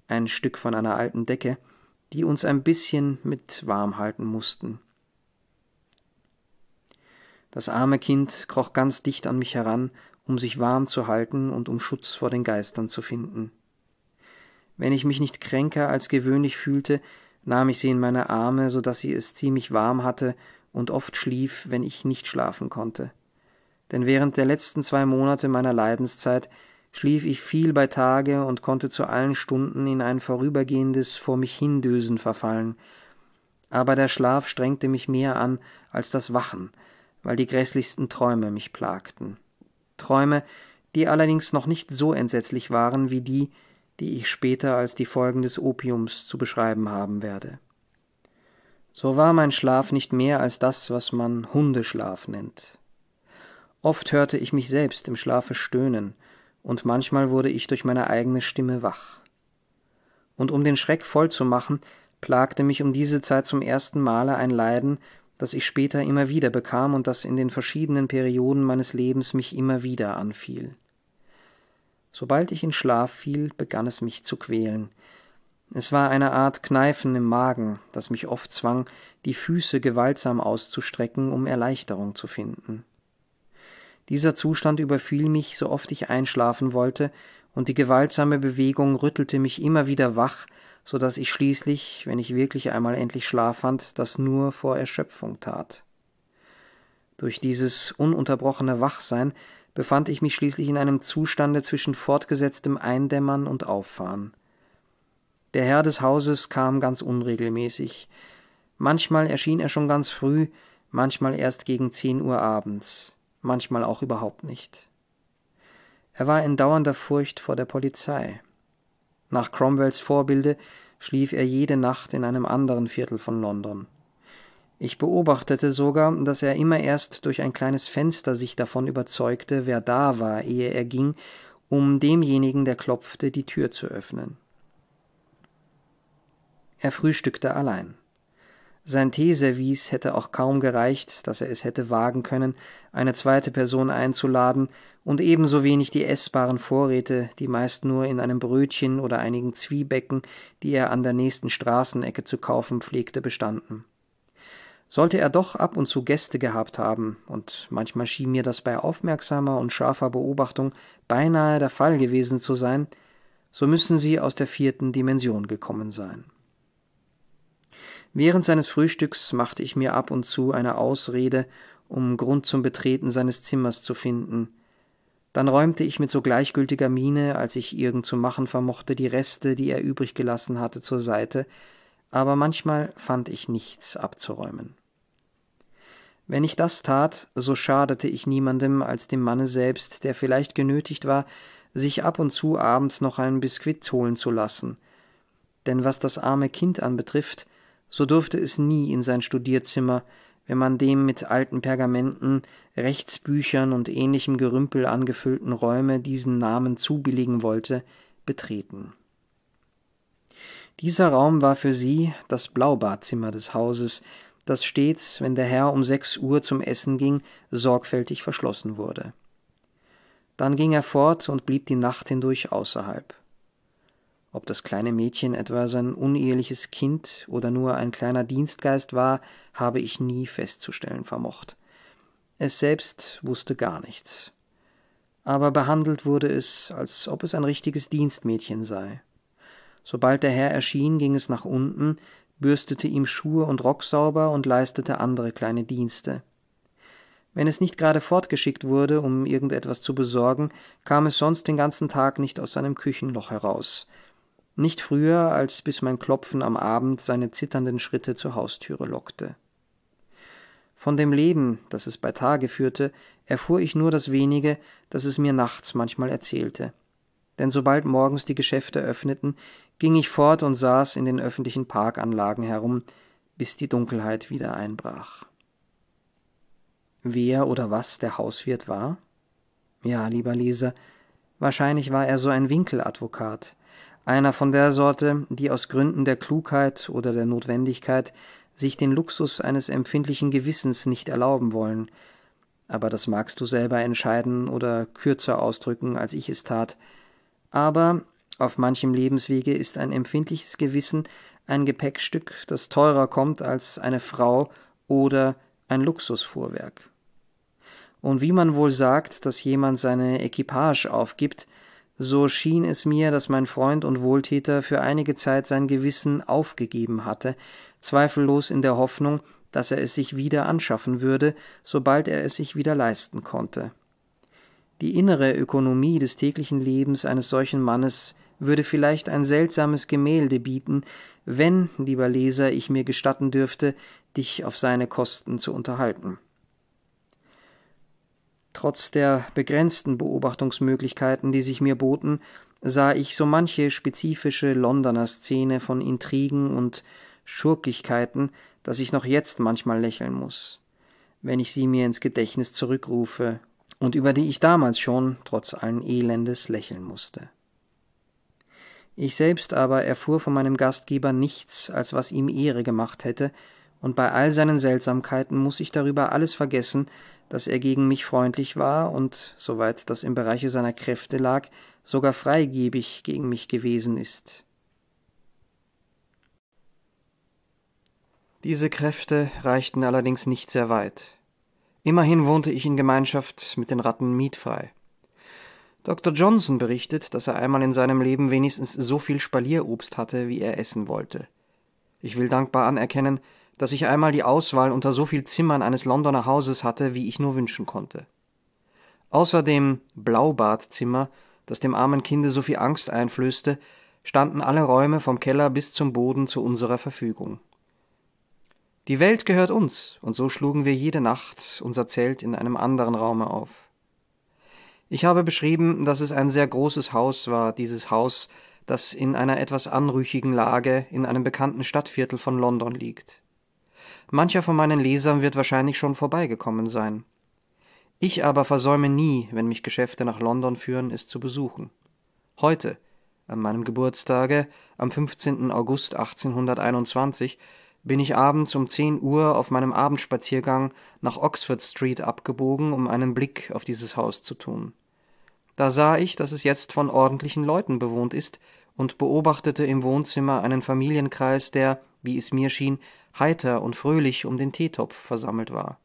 ein Stück von einer alten Decke, die uns ein bisschen mit warm halten mussten. Das arme Kind kroch ganz dicht an mich heran, um sich warm zu halten und um Schutz vor den Geistern zu finden. Wenn ich mich nicht kränker als gewöhnlich fühlte, nahm ich sie in meine Arme, so daß sie es ziemlich warm hatte und oft schlief, wenn ich nicht schlafen konnte. Denn während der letzten zwei Monate meiner Leidenszeit schlief ich viel bei Tage und konnte zu allen Stunden in ein vorübergehendes vor mich hindösen verfallen. Aber der Schlaf strengte mich mehr an als das Wachen, weil die grässlichsten Träume mich plagten. Träume, die allerdings noch nicht so entsetzlich waren wie die, die ich später als die Folgen des Opiums zu beschreiben haben werde. So war mein Schlaf nicht mehr als das, was man Hundeschlaf nennt. Oft hörte ich mich selbst im Schlafe stöhnen, und manchmal wurde ich durch meine eigene Stimme wach. Und um den Schreck vollzumachen, plagte mich um diese Zeit zum ersten Male ein Leiden, das ich später immer wieder bekam und das in den verschiedenen Perioden meines Lebens mich immer wieder anfiel. Sobald ich in Schlaf fiel, begann es mich zu quälen. Es war eine Art Kneifen im Magen, das mich oft zwang, die Füße gewaltsam auszustrecken, um Erleichterung zu finden. Dieser Zustand überfiel mich, so oft ich einschlafen wollte, und die gewaltsame Bewegung rüttelte mich immer wieder wach so dass ich schließlich, wenn ich wirklich einmal endlich Schlaf fand, das nur vor Erschöpfung tat. Durch dieses ununterbrochene Wachsein befand ich mich schließlich in einem Zustande zwischen fortgesetztem Eindämmern und Auffahren. Der Herr des Hauses kam ganz unregelmäßig. Manchmal erschien er schon ganz früh, manchmal erst gegen zehn Uhr abends, manchmal auch überhaupt nicht. Er war in dauernder Furcht vor der Polizei. Nach Cromwells Vorbilde schlief er jede Nacht in einem anderen Viertel von London. Ich beobachtete sogar, dass er immer erst durch ein kleines Fenster sich davon überzeugte, wer da war, ehe er ging, um demjenigen, der klopfte, die Tür zu öffnen. Er frühstückte allein. Sein Teeservice hätte auch kaum gereicht, dass er es hätte wagen können, eine zweite Person einzuladen, und ebenso wenig die essbaren Vorräte, die meist nur in einem Brötchen oder einigen Zwiebäcken, die er an der nächsten Straßenecke zu kaufen pflegte, bestanden. Sollte er doch ab und zu Gäste gehabt haben, und manchmal schien mir das bei aufmerksamer und scharfer Beobachtung beinahe der Fall gewesen zu sein, so müssen sie aus der vierten Dimension gekommen sein. Während seines Frühstücks machte ich mir ab und zu eine Ausrede, um Grund zum Betreten seines Zimmers zu finden, dann räumte ich mit so gleichgültiger Miene, als ich irgend zu machen vermochte, die Reste, die er übrig gelassen hatte, zur Seite, aber manchmal fand ich nichts abzuräumen. Wenn ich das tat, so schadete ich niemandem als dem Manne selbst, der vielleicht genötigt war, sich ab und zu abends noch einen Biskuit holen zu lassen. Denn was das arme Kind anbetrifft, so durfte es nie in sein Studierzimmer, wenn man dem mit alten Pergamenten, Rechtsbüchern und ähnlichem Gerümpel angefüllten Räume diesen Namen zubilligen wollte, betreten. Dieser Raum war für sie das Blaubadzimmer des Hauses, das stets, wenn der Herr um sechs Uhr zum Essen ging, sorgfältig verschlossen wurde. Dann ging er fort und blieb die Nacht hindurch außerhalb. Ob das kleine Mädchen etwa sein uneheliches Kind oder nur ein kleiner Dienstgeist war, habe ich nie festzustellen vermocht. Es selbst wusste gar nichts. Aber behandelt wurde es, als ob es ein richtiges Dienstmädchen sei. Sobald der Herr erschien, ging es nach unten, bürstete ihm Schuhe und Rock sauber und leistete andere kleine Dienste. Wenn es nicht gerade fortgeschickt wurde, um irgendetwas zu besorgen, kam es sonst den ganzen Tag nicht aus seinem Küchenloch heraus. Nicht früher, als bis mein Klopfen am Abend seine zitternden Schritte zur Haustüre lockte. Von dem Leben, das es bei Tage führte, erfuhr ich nur das wenige, das es mir nachts manchmal erzählte. Denn sobald morgens die Geschäfte öffneten, ging ich fort und saß in den öffentlichen Parkanlagen herum, bis die Dunkelheit wieder einbrach. Wer oder was der Hauswirt war? Ja, lieber Leser, wahrscheinlich war er so ein Winkeladvokat, einer von der Sorte, die aus Gründen der Klugheit oder der Notwendigkeit sich den Luxus eines empfindlichen Gewissens nicht erlauben wollen. Aber das magst du selber entscheiden oder kürzer ausdrücken, als ich es tat. Aber auf manchem Lebenswege ist ein empfindliches Gewissen ein Gepäckstück, das teurer kommt als eine Frau oder ein Luxusfuhrwerk. Und wie man wohl sagt, dass jemand seine Equipage aufgibt, so schien es mir, dass mein Freund und Wohltäter für einige Zeit sein Gewissen aufgegeben hatte, zweifellos in der Hoffnung, dass er es sich wieder anschaffen würde, sobald er es sich wieder leisten konnte. Die innere Ökonomie des täglichen Lebens eines solchen Mannes würde vielleicht ein seltsames Gemälde bieten, wenn, lieber Leser, ich mir gestatten dürfte, dich auf seine Kosten zu unterhalten. Trotz der begrenzten Beobachtungsmöglichkeiten, die sich mir boten, sah ich so manche spezifische Londoner Szene von Intrigen und Schurkigkeiten, dass ich noch jetzt manchmal lächeln muß, wenn ich sie mir ins Gedächtnis zurückrufe und über die ich damals schon, trotz allen Elendes, lächeln musste. Ich selbst aber erfuhr von meinem Gastgeber nichts, als was ihm Ehre gemacht hätte, und bei all seinen Seltsamkeiten muß ich darüber alles vergessen, dass er gegen mich freundlich war und, soweit das im Bereiche seiner Kräfte lag, sogar freigebig gegen mich gewesen ist. Diese Kräfte reichten allerdings nicht sehr weit. Immerhin wohnte ich in Gemeinschaft mit den Ratten mietfrei. Dr. Johnson berichtet, dass er einmal in seinem Leben wenigstens so viel Spalierobst hatte, wie er essen wollte. Ich will dankbar anerkennen, dass ich einmal die Auswahl unter so viel Zimmern eines Londoner Hauses hatte, wie ich nur wünschen konnte. Außer dem Blaubartzimmer, das dem armen Kinde so viel Angst einflößte, standen alle Räume vom Keller bis zum Boden zu unserer Verfügung. Die Welt gehört uns, und so schlugen wir jede Nacht unser Zelt in einem anderen Raume auf. Ich habe beschrieben, dass es ein sehr großes Haus war, dieses Haus, das in einer etwas anrüchigen Lage in einem bekannten Stadtviertel von London liegt. Mancher von meinen Lesern wird wahrscheinlich schon vorbeigekommen sein. Ich aber versäume nie, wenn mich Geschäfte nach London führen, es zu besuchen. Heute, an meinem Geburtstage, am 15. August 1821, bin ich abends um 10 Uhr auf meinem Abendspaziergang nach Oxford Street abgebogen, um einen Blick auf dieses Haus zu tun. Da sah ich, dass es jetzt von ordentlichen Leuten bewohnt ist und beobachtete im Wohnzimmer einen Familienkreis, der, wie es mir schien, heiter und fröhlich um den Teetopf versammelt war.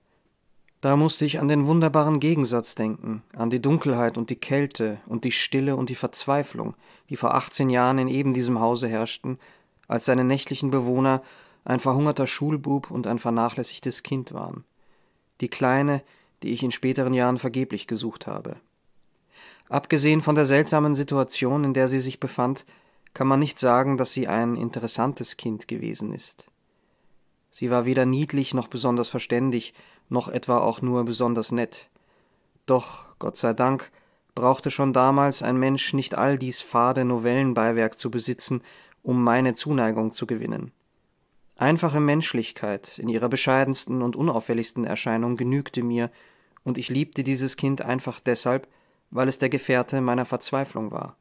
Da musste ich an den wunderbaren Gegensatz denken, an die Dunkelheit und die Kälte und die Stille und die Verzweiflung, die vor achtzehn Jahren in eben diesem Hause herrschten, als seine nächtlichen Bewohner ein verhungerter Schulbub und ein vernachlässigtes Kind waren. Die Kleine, die ich in späteren Jahren vergeblich gesucht habe. Abgesehen von der seltsamen Situation, in der sie sich befand, kann man nicht sagen, dass sie ein interessantes Kind gewesen ist. Sie war weder niedlich noch besonders verständig, noch etwa auch nur besonders nett. Doch, Gott sei Dank, brauchte schon damals ein Mensch nicht all dies fade Novellenbeiwerk zu besitzen, um meine Zuneigung zu gewinnen. Einfache Menschlichkeit in ihrer bescheidensten und unauffälligsten Erscheinung genügte mir, und ich liebte dieses Kind einfach deshalb, weil es der Gefährte meiner Verzweiflung war.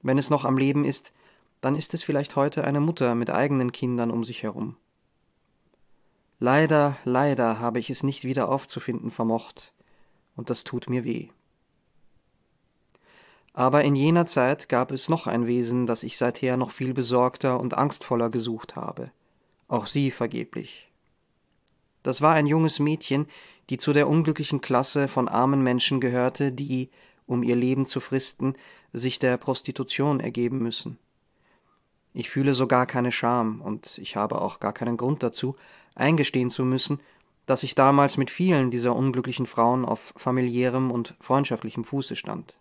Wenn es noch am Leben ist, dann ist es vielleicht heute eine Mutter mit eigenen Kindern um sich herum. Leider, leider habe ich es nicht wieder aufzufinden vermocht, und das tut mir weh. Aber in jener Zeit gab es noch ein Wesen, das ich seither noch viel besorgter und angstvoller gesucht habe, auch sie vergeblich. Das war ein junges Mädchen, die zu der unglücklichen Klasse von armen Menschen gehörte, die, um ihr Leben zu fristen, sich der Prostitution ergeben müssen. Ich fühle so gar keine Scham, und ich habe auch gar keinen Grund dazu, eingestehen zu müssen, dass ich damals mit vielen dieser unglücklichen Frauen auf familiärem und freundschaftlichem Fuße stand.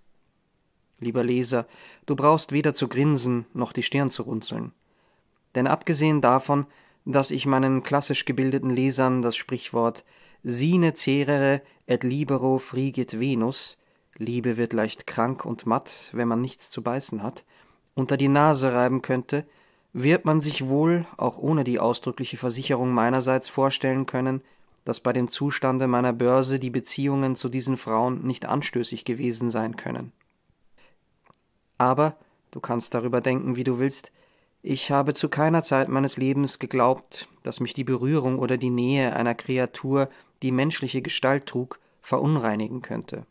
Lieber Leser, du brauchst weder zu grinsen noch die Stirn zu runzeln. Denn abgesehen davon, dass ich meinen klassisch gebildeten Lesern das Sprichwort Sine cerere et libero frigit Venus, Liebe wird leicht krank und matt, wenn man nichts zu beißen hat, unter die Nase reiben könnte, wird man sich wohl auch ohne die ausdrückliche Versicherung meinerseits vorstellen können, dass bei dem Zustande meiner Börse die Beziehungen zu diesen Frauen nicht anstößig gewesen sein können. Aber, du kannst darüber denken, wie du willst, ich habe zu keiner Zeit meines Lebens geglaubt, dass mich die Berührung oder die Nähe einer Kreatur, die menschliche Gestalt trug, verunreinigen könnte.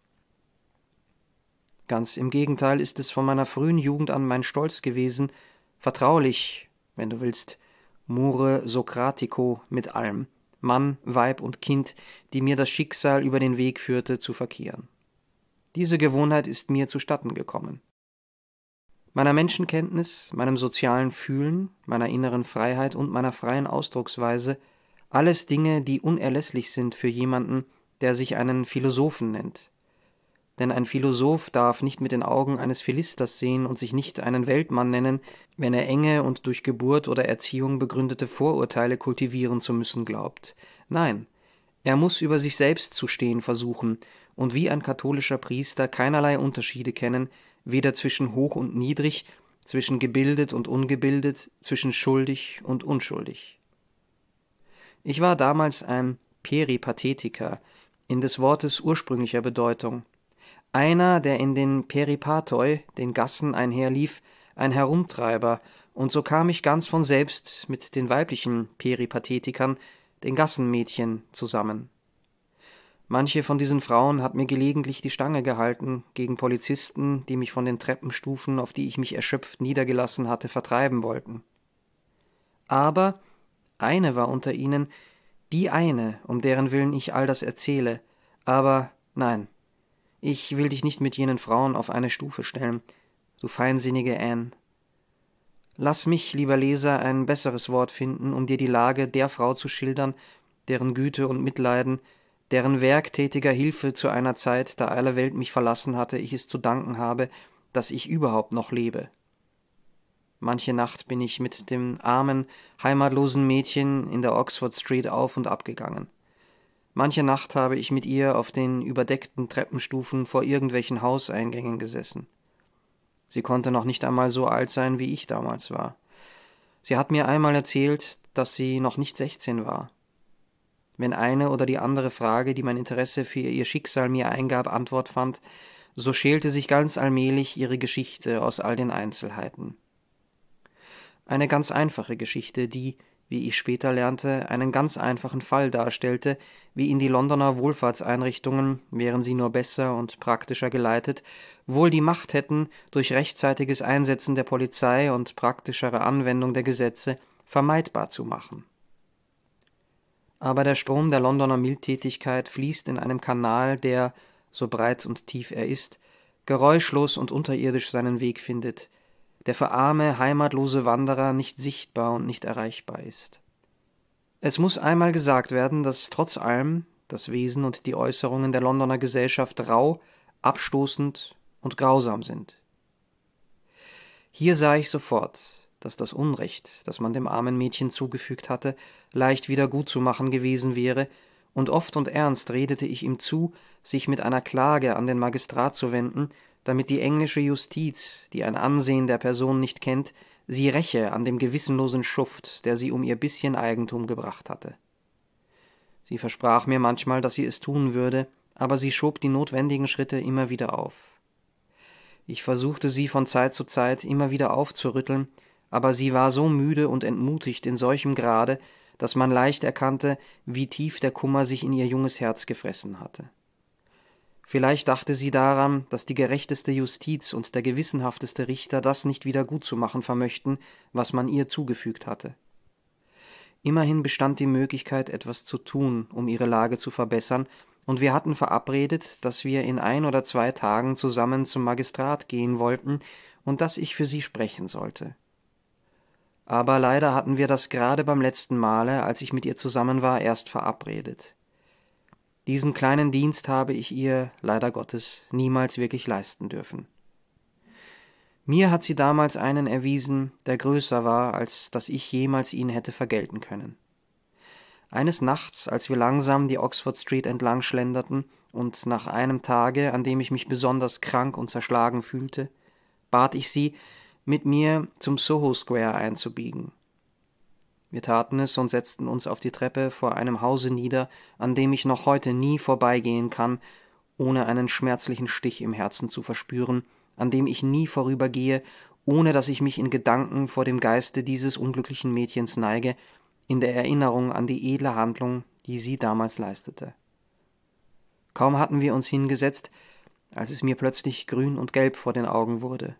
Ganz im Gegenteil ist es von meiner frühen Jugend an mein Stolz gewesen, Vertraulich, wenn du willst, Mure Socratico mit allem, Mann, Weib und Kind, die mir das Schicksal über den Weg führte, zu verkehren. Diese Gewohnheit ist mir zustatten gekommen. Meiner Menschenkenntnis, meinem sozialen Fühlen, meiner inneren Freiheit und meiner freien Ausdrucksweise, alles Dinge, die unerlässlich sind für jemanden, der sich einen Philosophen nennt, denn ein Philosoph darf nicht mit den Augen eines Philisters sehen und sich nicht einen Weltmann nennen, wenn er enge und durch Geburt oder Erziehung begründete Vorurteile kultivieren zu müssen glaubt. Nein, er muss über sich selbst zu stehen versuchen und wie ein katholischer Priester keinerlei Unterschiede kennen, weder zwischen hoch und niedrig, zwischen gebildet und ungebildet, zwischen schuldig und unschuldig. Ich war damals ein Peripathetiker in des Wortes ursprünglicher Bedeutung – einer, der in den Peripatoi, den Gassen einherlief, ein Herumtreiber, und so kam ich ganz von selbst mit den weiblichen Peripathetikern, den Gassenmädchen, zusammen. Manche von diesen Frauen hat mir gelegentlich die Stange gehalten, gegen Polizisten, die mich von den Treppenstufen, auf die ich mich erschöpft niedergelassen hatte, vertreiben wollten. Aber eine war unter ihnen, die eine, um deren Willen ich all das erzähle, aber nein, ich will dich nicht mit jenen Frauen auf eine Stufe stellen, du feinsinnige Anne. Lass mich, lieber Leser, ein besseres Wort finden, um dir die Lage der Frau zu schildern, deren Güte und Mitleiden, deren werktätiger Hilfe zu einer Zeit, da alle Welt mich verlassen hatte, ich es zu danken habe, dass ich überhaupt noch lebe. Manche Nacht bin ich mit dem armen, heimatlosen Mädchen in der Oxford Street auf und abgegangen. Manche Nacht habe ich mit ihr auf den überdeckten Treppenstufen vor irgendwelchen Hauseingängen gesessen. Sie konnte noch nicht einmal so alt sein, wie ich damals war. Sie hat mir einmal erzählt, dass sie noch nicht 16 war. Wenn eine oder die andere Frage, die mein Interesse für ihr Schicksal mir eingab, Antwort fand, so schälte sich ganz allmählich ihre Geschichte aus all den Einzelheiten. Eine ganz einfache Geschichte, die, wie ich später lernte, einen ganz einfachen Fall darstellte, wie ihn die Londoner Wohlfahrtseinrichtungen, wären sie nur besser und praktischer geleitet, wohl die Macht hätten, durch rechtzeitiges Einsetzen der Polizei und praktischere Anwendung der Gesetze vermeidbar zu machen. Aber der Strom der Londoner Mildtätigkeit fließt in einem Kanal, der, so breit und tief er ist, geräuschlos und unterirdisch seinen Weg findet, der für arme, heimatlose Wanderer nicht sichtbar und nicht erreichbar ist. Es muss einmal gesagt werden, dass trotz allem das Wesen und die Äußerungen der Londoner Gesellschaft rau, abstoßend und grausam sind. Hier sah ich sofort, dass das Unrecht, das man dem armen Mädchen zugefügt hatte, leicht wieder gutzumachen gewesen wäre, und oft und ernst redete ich ihm zu, sich mit einer Klage an den Magistrat zu wenden damit die englische Justiz, die ein Ansehen der Person nicht kennt, sie räche an dem gewissenlosen Schuft, der sie um ihr bisschen Eigentum gebracht hatte. Sie versprach mir manchmal, dass sie es tun würde, aber sie schob die notwendigen Schritte immer wieder auf. Ich versuchte sie von Zeit zu Zeit immer wieder aufzurütteln, aber sie war so müde und entmutigt in solchem Grade, dass man leicht erkannte, wie tief der Kummer sich in ihr junges Herz gefressen hatte. Vielleicht dachte sie daran, dass die gerechteste Justiz und der gewissenhafteste Richter das nicht wieder gutzumachen vermöchten, was man ihr zugefügt hatte. Immerhin bestand die Möglichkeit, etwas zu tun, um ihre Lage zu verbessern, und wir hatten verabredet, dass wir in ein oder zwei Tagen zusammen zum Magistrat gehen wollten und dass ich für sie sprechen sollte. Aber leider hatten wir das gerade beim letzten Male, als ich mit ihr zusammen war, erst verabredet. Diesen kleinen Dienst habe ich ihr, leider Gottes, niemals wirklich leisten dürfen. Mir hat sie damals einen erwiesen, der größer war, als dass ich jemals ihn hätte vergelten können. Eines Nachts, als wir langsam die Oxford Street entlang schlenderten und nach einem Tage, an dem ich mich besonders krank und zerschlagen fühlte, bat ich sie, mit mir zum Soho Square einzubiegen. Wir taten es und setzten uns auf die Treppe vor einem Hause nieder, an dem ich noch heute nie vorbeigehen kann, ohne einen schmerzlichen Stich im Herzen zu verspüren, an dem ich nie vorübergehe, ohne dass ich mich in Gedanken vor dem Geiste dieses unglücklichen Mädchens neige, in der Erinnerung an die edle Handlung, die sie damals leistete. Kaum hatten wir uns hingesetzt, als es mir plötzlich grün und gelb vor den Augen wurde.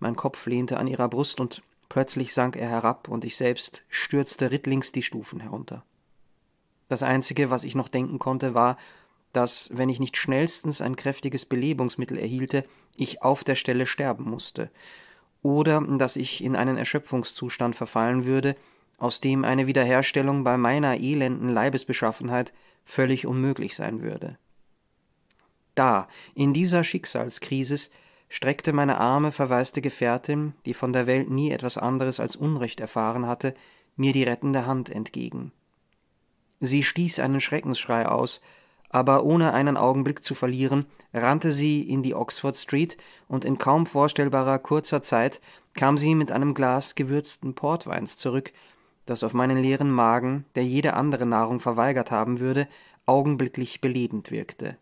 Mein Kopf lehnte an ihrer Brust und Plötzlich sank er herab und ich selbst stürzte rittlings die Stufen herunter. Das Einzige, was ich noch denken konnte, war, dass, wenn ich nicht schnellstens ein kräftiges Belebungsmittel erhielte, ich auf der Stelle sterben musste, oder dass ich in einen Erschöpfungszustand verfallen würde, aus dem eine Wiederherstellung bei meiner elenden Leibesbeschaffenheit völlig unmöglich sein würde. Da, in dieser Schicksalskrisis, streckte meine arme, verwaiste Gefährtin, die von der Welt nie etwas anderes als Unrecht erfahren hatte, mir die rettende Hand entgegen. Sie stieß einen Schreckensschrei aus, aber ohne einen Augenblick zu verlieren, rannte sie in die Oxford Street und in kaum vorstellbarer kurzer Zeit kam sie mit einem Glas gewürzten Portweins zurück, das auf meinen leeren Magen, der jede andere Nahrung verweigert haben würde, augenblicklich belebend wirkte.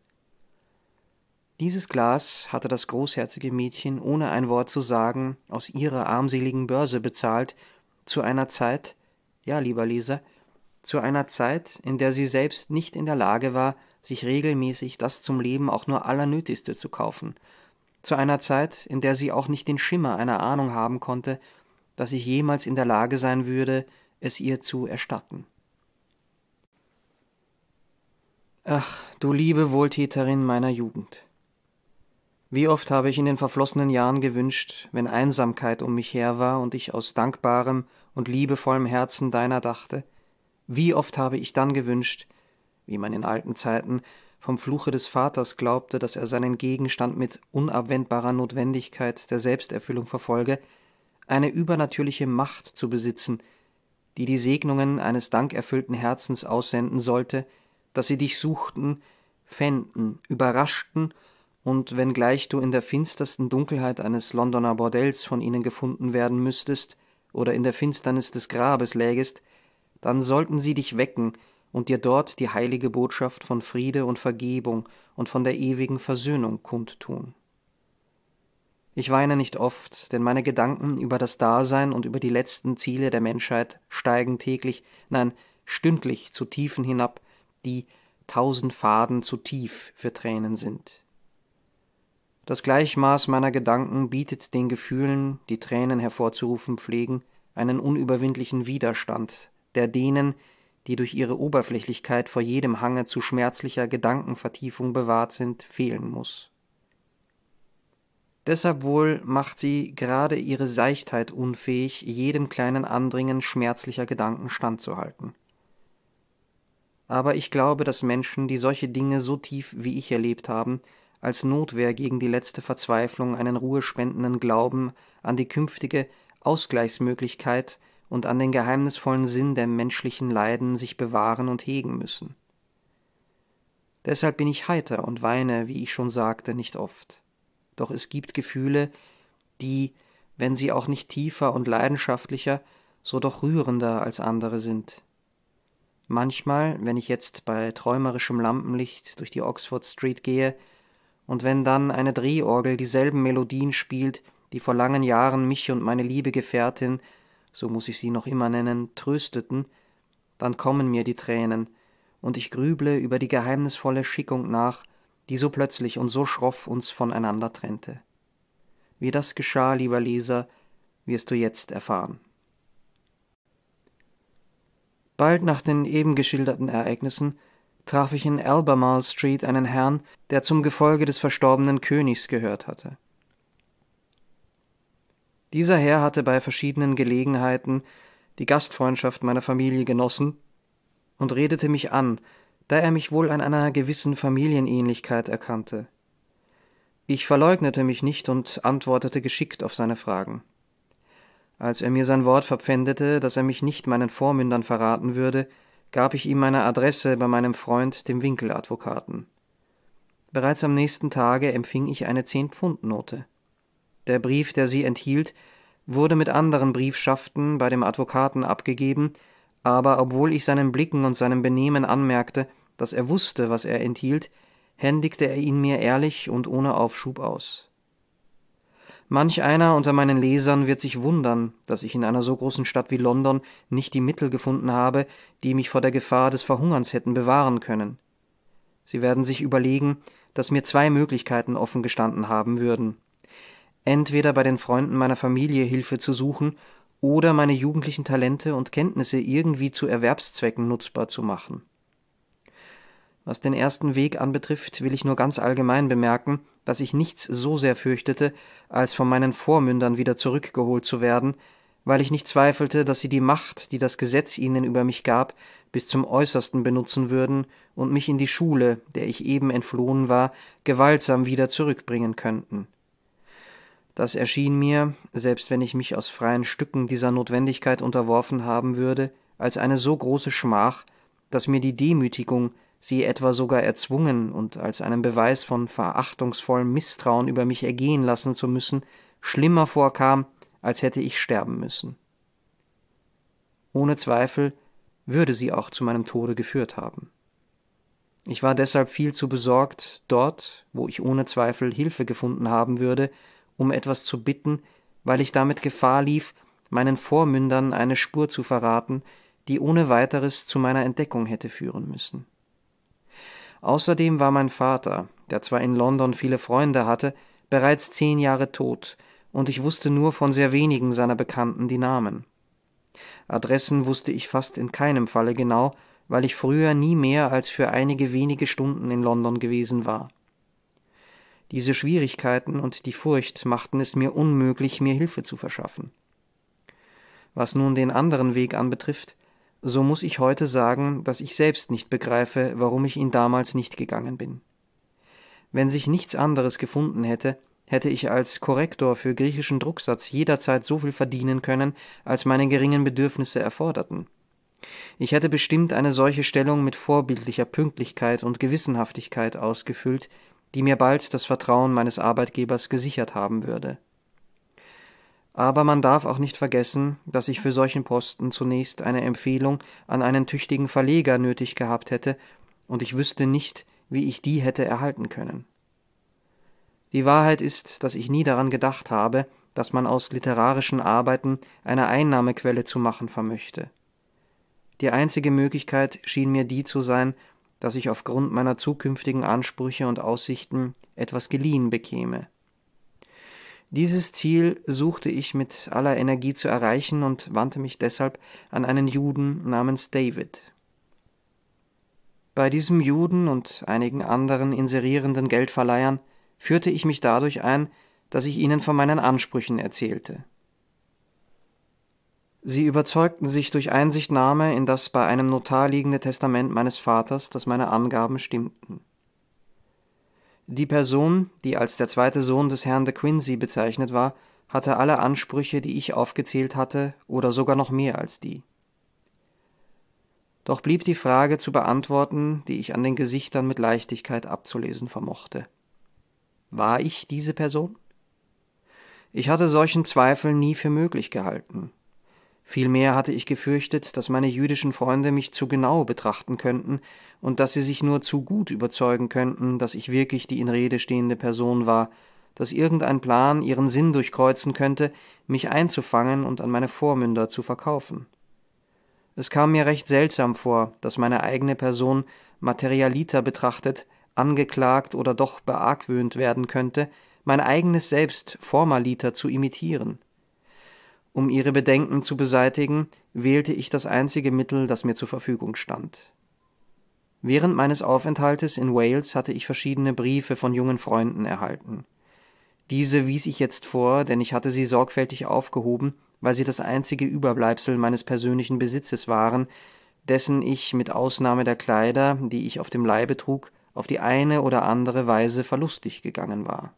Dieses Glas hatte das großherzige Mädchen, ohne ein Wort zu sagen, aus ihrer armseligen Börse bezahlt, zu einer Zeit, ja, lieber Leser, zu einer Zeit, in der sie selbst nicht in der Lage war, sich regelmäßig das zum Leben auch nur Allernötigste zu kaufen, zu einer Zeit, in der sie auch nicht den Schimmer einer Ahnung haben konnte, dass ich jemals in der Lage sein würde, es ihr zu erstatten. Ach, du liebe Wohltäterin meiner Jugend. Wie oft habe ich in den verflossenen Jahren gewünscht, wenn Einsamkeit um mich her war und ich aus dankbarem und liebevollem Herzen deiner dachte, wie oft habe ich dann gewünscht, wie man in alten Zeiten vom Fluche des Vaters glaubte, dass er seinen Gegenstand mit unabwendbarer Notwendigkeit der Selbsterfüllung verfolge, eine übernatürliche Macht zu besitzen, die die Segnungen eines dankerfüllten Herzens aussenden sollte, dass sie dich suchten, fänden, überraschten und wenngleich du in der finstersten Dunkelheit eines Londoner Bordells von ihnen gefunden werden müsstest oder in der Finsternis des Grabes lägest, dann sollten sie dich wecken und dir dort die heilige Botschaft von Friede und Vergebung und von der ewigen Versöhnung kundtun. Ich weine nicht oft, denn meine Gedanken über das Dasein und über die letzten Ziele der Menschheit steigen täglich, nein, stündlich zu Tiefen hinab, die tausend Faden zu tief für Tränen sind. Das Gleichmaß meiner Gedanken bietet den Gefühlen, die Tränen hervorzurufen pflegen, einen unüberwindlichen Widerstand, der denen, die durch ihre Oberflächlichkeit vor jedem Hange zu schmerzlicher Gedankenvertiefung bewahrt sind, fehlen muss. Deshalb wohl macht sie gerade ihre Seichtheit unfähig, jedem kleinen Andringen schmerzlicher Gedanken standzuhalten. Aber ich glaube, dass Menschen, die solche Dinge so tief wie ich erlebt haben, als Notwehr gegen die letzte Verzweiflung einen ruhespendenden Glauben an die künftige Ausgleichsmöglichkeit und an den geheimnisvollen Sinn der menschlichen Leiden sich bewahren und hegen müssen. Deshalb bin ich heiter und weine, wie ich schon sagte, nicht oft. Doch es gibt Gefühle, die, wenn sie auch nicht tiefer und leidenschaftlicher, so doch rührender als andere sind. Manchmal, wenn ich jetzt bei träumerischem Lampenlicht durch die Oxford Street gehe, und wenn dann eine Drehorgel dieselben Melodien spielt, die vor langen Jahren mich und meine liebe Gefährtin, so muß ich sie noch immer nennen, trösteten, dann kommen mir die Tränen, und ich grüble über die geheimnisvolle Schickung nach, die so plötzlich und so schroff uns voneinander trennte. Wie das geschah, lieber Leser, wirst du jetzt erfahren. Bald nach den eben geschilderten Ereignissen traf ich in Albemarle Street einen Herrn, der zum Gefolge des verstorbenen Königs gehört hatte. Dieser Herr hatte bei verschiedenen Gelegenheiten die Gastfreundschaft meiner Familie genossen und redete mich an, da er mich wohl an einer gewissen Familienähnlichkeit erkannte. Ich verleugnete mich nicht und antwortete geschickt auf seine Fragen. Als er mir sein Wort verpfändete, dass er mich nicht meinen Vormündern verraten würde, gab ich ihm meine Adresse bei meinem Freund, dem Winkeladvokaten. Bereits am nächsten Tage empfing ich eine Zehn-Pfund-Note. Der Brief, der sie enthielt, wurde mit anderen Briefschaften bei dem Advokaten abgegeben, aber obwohl ich seinen Blicken und seinem Benehmen anmerkte, dass er wusste, was er enthielt, händigte er ihn mir ehrlich und ohne Aufschub aus. Manch einer unter meinen Lesern wird sich wundern, dass ich in einer so großen Stadt wie London nicht die Mittel gefunden habe, die mich vor der Gefahr des Verhungerns hätten bewahren können. Sie werden sich überlegen, dass mir zwei Möglichkeiten offen gestanden haben würden. Entweder bei den Freunden meiner Familie Hilfe zu suchen oder meine jugendlichen Talente und Kenntnisse irgendwie zu Erwerbszwecken nutzbar zu machen. Was den ersten Weg anbetrifft, will ich nur ganz allgemein bemerken, dass ich nichts so sehr fürchtete, als von meinen Vormündern wieder zurückgeholt zu werden, weil ich nicht zweifelte, dass sie die Macht, die das Gesetz ihnen über mich gab, bis zum äußersten benutzen würden und mich in die Schule, der ich eben entflohen war, gewaltsam wieder zurückbringen könnten. Das erschien mir, selbst wenn ich mich aus freien Stücken dieser Notwendigkeit unterworfen haben würde, als eine so große Schmach, dass mir die Demütigung, sie etwa sogar erzwungen und als einen Beweis von verachtungsvollem Misstrauen über mich ergehen lassen zu müssen, schlimmer vorkam, als hätte ich sterben müssen. Ohne Zweifel würde sie auch zu meinem Tode geführt haben. Ich war deshalb viel zu besorgt, dort, wo ich ohne Zweifel Hilfe gefunden haben würde, um etwas zu bitten, weil ich damit Gefahr lief, meinen Vormündern eine Spur zu verraten, die ohne weiteres zu meiner Entdeckung hätte führen müssen. Außerdem war mein Vater, der zwar in London viele Freunde hatte, bereits zehn Jahre tot, und ich wusste nur von sehr wenigen seiner Bekannten die Namen. Adressen wusste ich fast in keinem Falle genau, weil ich früher nie mehr als für einige wenige Stunden in London gewesen war. Diese Schwierigkeiten und die Furcht machten es mir unmöglich, mir Hilfe zu verschaffen. Was nun den anderen Weg anbetrifft, so muss ich heute sagen, dass ich selbst nicht begreife, warum ich ihn damals nicht gegangen bin. Wenn sich nichts anderes gefunden hätte, hätte ich als Korrektor für griechischen Drucksatz jederzeit so viel verdienen können, als meine geringen Bedürfnisse erforderten. Ich hätte bestimmt eine solche Stellung mit vorbildlicher Pünktlichkeit und Gewissenhaftigkeit ausgefüllt, die mir bald das Vertrauen meines Arbeitgebers gesichert haben würde. Aber man darf auch nicht vergessen, dass ich für solchen Posten zunächst eine Empfehlung an einen tüchtigen Verleger nötig gehabt hätte, und ich wüsste nicht, wie ich die hätte erhalten können. Die Wahrheit ist, dass ich nie daran gedacht habe, dass man aus literarischen Arbeiten eine Einnahmequelle zu machen vermöchte. Die einzige Möglichkeit schien mir die zu sein, dass ich aufgrund meiner zukünftigen Ansprüche und Aussichten etwas geliehen bekäme. Dieses Ziel suchte ich mit aller Energie zu erreichen und wandte mich deshalb an einen Juden namens David. Bei diesem Juden und einigen anderen inserierenden Geldverleihern führte ich mich dadurch ein, dass ich ihnen von meinen Ansprüchen erzählte. Sie überzeugten sich durch Einsichtnahme in das bei einem Notar liegende Testament meines Vaters, dass meine Angaben stimmten. Die Person, die als der zweite Sohn des Herrn de Quincey bezeichnet war, hatte alle Ansprüche, die ich aufgezählt hatte, oder sogar noch mehr als die. Doch blieb die Frage zu beantworten, die ich an den Gesichtern mit Leichtigkeit abzulesen vermochte. War ich diese Person? Ich hatte solchen Zweifel nie für möglich gehalten, Vielmehr hatte ich gefürchtet, dass meine jüdischen Freunde mich zu genau betrachten könnten und dass sie sich nur zu gut überzeugen könnten, dass ich wirklich die in Rede stehende Person war, dass irgendein Plan ihren Sinn durchkreuzen könnte, mich einzufangen und an meine Vormünder zu verkaufen. Es kam mir recht seltsam vor, dass meine eigene Person materialiter betrachtet, angeklagt oder doch beargwöhnt werden könnte, mein eigenes Selbst formaliter zu imitieren. Um ihre Bedenken zu beseitigen, wählte ich das einzige Mittel, das mir zur Verfügung stand. Während meines Aufenthaltes in Wales hatte ich verschiedene Briefe von jungen Freunden erhalten. Diese wies ich jetzt vor, denn ich hatte sie sorgfältig aufgehoben, weil sie das einzige Überbleibsel meines persönlichen Besitzes waren, dessen ich mit Ausnahme der Kleider, die ich auf dem Leibe trug, auf die eine oder andere Weise verlustig gegangen war.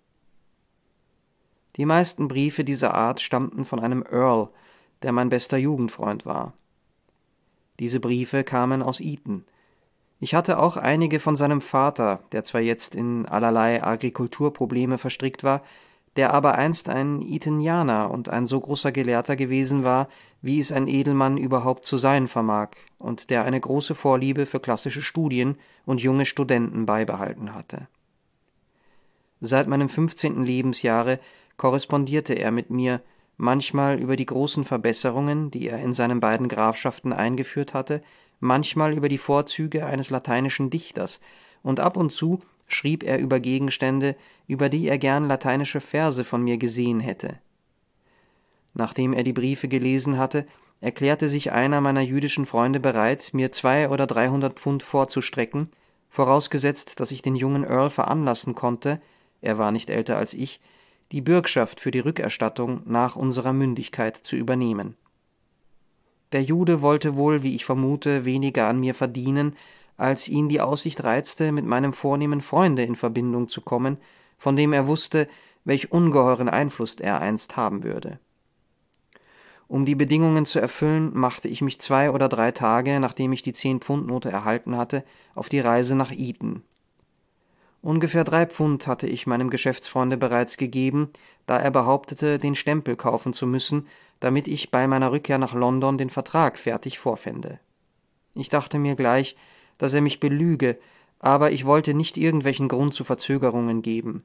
Die meisten Briefe dieser Art stammten von einem Earl, der mein bester Jugendfreund war. Diese Briefe kamen aus Eton. Ich hatte auch einige von seinem Vater, der zwar jetzt in allerlei Agrikulturprobleme verstrickt war, der aber einst ein Etonianer und ein so großer Gelehrter gewesen war, wie es ein Edelmann überhaupt zu sein vermag, und der eine große Vorliebe für klassische Studien und junge Studenten beibehalten hatte. Seit meinem fünfzehnten Lebensjahre korrespondierte er mit mir, manchmal über die großen Verbesserungen, die er in seinen beiden Grafschaften eingeführt hatte, manchmal über die Vorzüge eines lateinischen Dichters, und ab und zu schrieb er über Gegenstände, über die er gern lateinische Verse von mir gesehen hätte. Nachdem er die Briefe gelesen hatte, erklärte sich einer meiner jüdischen Freunde bereit, mir zwei oder dreihundert Pfund vorzustrecken, vorausgesetzt, dass ich den jungen Earl veranlassen konnte, er war nicht älter als ich, die Bürgschaft für die Rückerstattung nach unserer Mündigkeit zu übernehmen. Der Jude wollte wohl, wie ich vermute, weniger an mir verdienen, als ihn die Aussicht reizte, mit meinem vornehmen Freunde in Verbindung zu kommen, von dem er wusste, welch ungeheuren Einfluss er einst haben würde. Um die Bedingungen zu erfüllen, machte ich mich zwei oder drei Tage, nachdem ich die Zehn-Pfund-Note erhalten hatte, auf die Reise nach Eton, Ungefähr drei Pfund hatte ich meinem Geschäftsfreunde bereits gegeben, da er behauptete, den Stempel kaufen zu müssen, damit ich bei meiner Rückkehr nach London den Vertrag fertig vorfände. Ich dachte mir gleich, dass er mich belüge, aber ich wollte nicht irgendwelchen Grund zu Verzögerungen geben.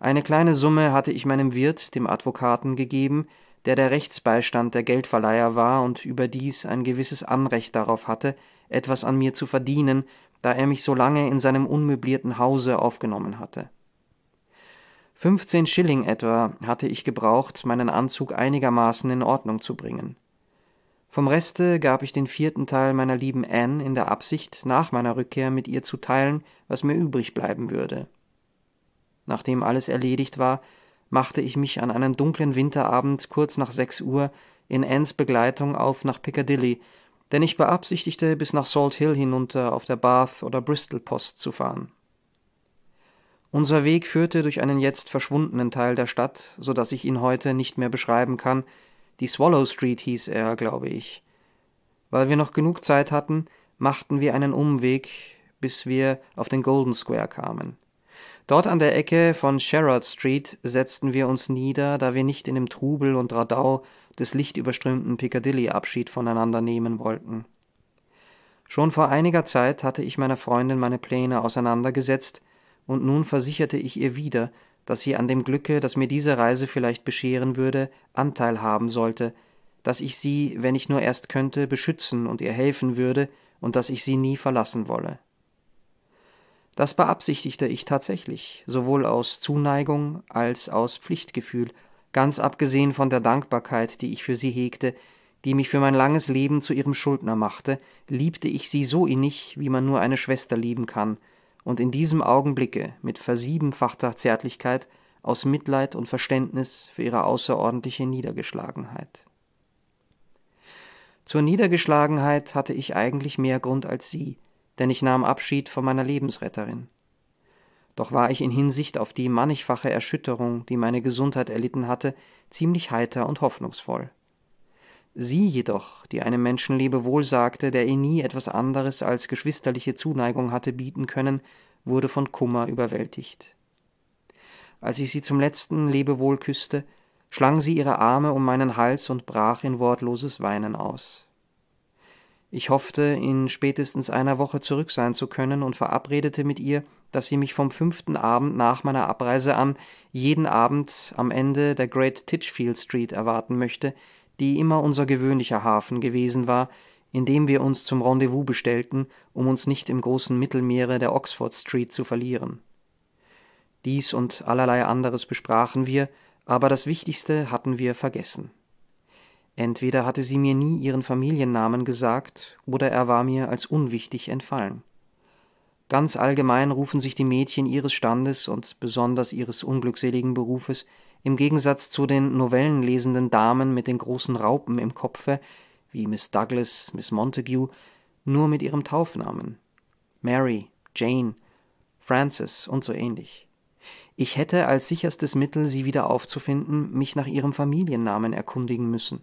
Eine kleine Summe hatte ich meinem Wirt, dem Advokaten, gegeben, der der Rechtsbeistand der Geldverleiher war und überdies ein gewisses Anrecht darauf hatte, etwas an mir zu verdienen, da er mich so lange in seinem unmöblierten Hause aufgenommen hatte. Fünfzehn Schilling etwa hatte ich gebraucht, meinen Anzug einigermaßen in Ordnung zu bringen. Vom Reste gab ich den vierten Teil meiner lieben Anne in der Absicht, nach meiner Rückkehr mit ihr zu teilen, was mir übrig bleiben würde. Nachdem alles erledigt war, machte ich mich an einem dunklen Winterabend kurz nach sechs Uhr in Annes Begleitung auf nach Piccadilly, denn ich beabsichtigte, bis nach Salt Hill hinunter auf der Bath- oder Bristol-Post zu fahren. Unser Weg führte durch einen jetzt verschwundenen Teil der Stadt, so dass ich ihn heute nicht mehr beschreiben kann. Die Swallow Street hieß er, glaube ich. Weil wir noch genug Zeit hatten, machten wir einen Umweg, bis wir auf den Golden Square kamen. Dort an der Ecke von Sherrod Street setzten wir uns nieder, da wir nicht in dem Trubel und Radau des lichtüberströmten Piccadilly Abschied voneinander nehmen wollten. Schon vor einiger Zeit hatte ich meiner Freundin meine Pläne auseinandergesetzt, und nun versicherte ich ihr wieder, dass sie an dem Glücke, das mir diese Reise vielleicht bescheren würde, Anteil haben sollte, dass ich sie, wenn ich nur erst könnte, beschützen und ihr helfen würde und dass ich sie nie verlassen wolle. Das beabsichtigte ich tatsächlich, sowohl aus Zuneigung als aus Pflichtgefühl, ganz abgesehen von der Dankbarkeit, die ich für sie hegte, die mich für mein langes Leben zu ihrem Schuldner machte, liebte ich sie so innig, wie man nur eine Schwester lieben kann, und in diesem Augenblicke mit versiebenfachter Zärtlichkeit aus Mitleid und Verständnis für ihre außerordentliche Niedergeschlagenheit. Zur Niedergeschlagenheit hatte ich eigentlich mehr Grund als sie, denn ich nahm Abschied von meiner Lebensretterin doch war ich in Hinsicht auf die mannigfache Erschütterung, die meine Gesundheit erlitten hatte, ziemlich heiter und hoffnungsvoll. Sie jedoch, die einem Menschen Lebewohl sagte, der ihr nie etwas anderes als geschwisterliche Zuneigung hatte bieten können, wurde von Kummer überwältigt. Als ich sie zum letzten Lebewohl küßte, schlang sie ihre Arme um meinen Hals und brach in wortloses Weinen aus. Ich hoffte, in spätestens einer Woche zurück sein zu können und verabredete mit ihr, dass sie mich vom fünften Abend nach meiner Abreise an jeden Abend am Ende der Great Titchfield Street erwarten möchte, die immer unser gewöhnlicher Hafen gewesen war, in dem wir uns zum Rendezvous bestellten, um uns nicht im großen Mittelmeere der Oxford Street zu verlieren. Dies und allerlei anderes besprachen wir, aber das Wichtigste hatten wir vergessen. Entweder hatte sie mir nie ihren Familiennamen gesagt, oder er war mir als unwichtig entfallen. Ganz allgemein rufen sich die Mädchen ihres Standes und besonders ihres unglückseligen Berufes im Gegensatz zu den novellenlesenden Damen mit den großen Raupen im Kopfe, wie Miss Douglas, Miss Montague, nur mit ihrem Taufnamen. Mary, Jane, Frances und so ähnlich. Ich hätte als sicherstes Mittel, sie wieder aufzufinden, mich nach ihrem Familiennamen erkundigen müssen.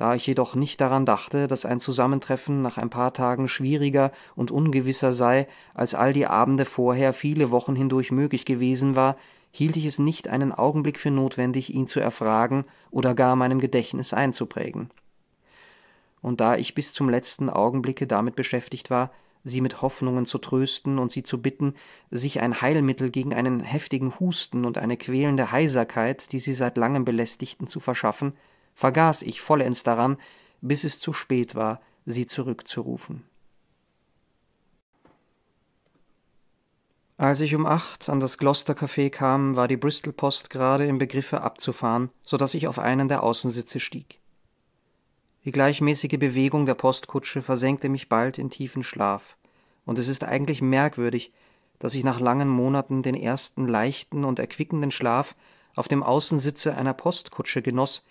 Da ich jedoch nicht daran dachte, dass ein Zusammentreffen nach ein paar Tagen schwieriger und ungewisser sei, als all die Abende vorher viele Wochen hindurch möglich gewesen war, hielt ich es nicht einen Augenblick für notwendig, ihn zu erfragen oder gar meinem Gedächtnis einzuprägen. Und da ich bis zum letzten Augenblicke damit beschäftigt war, sie mit Hoffnungen zu trösten und sie zu bitten, sich ein Heilmittel gegen einen heftigen Husten und eine quälende Heiserkeit, die sie seit langem belästigten, zu verschaffen, vergaß ich vollends daran, bis es zu spät war, sie zurückzurufen. Als ich um acht an das Gloucester Café kam, war die Bristol Post gerade im Begriffe abzufahren, so dass ich auf einen der Außensitze stieg. Die gleichmäßige Bewegung der Postkutsche versenkte mich bald in tiefen Schlaf, und es ist eigentlich merkwürdig, dass ich nach langen Monaten den ersten leichten und erquickenden Schlaf auf dem Außensitze einer Postkutsche genoss,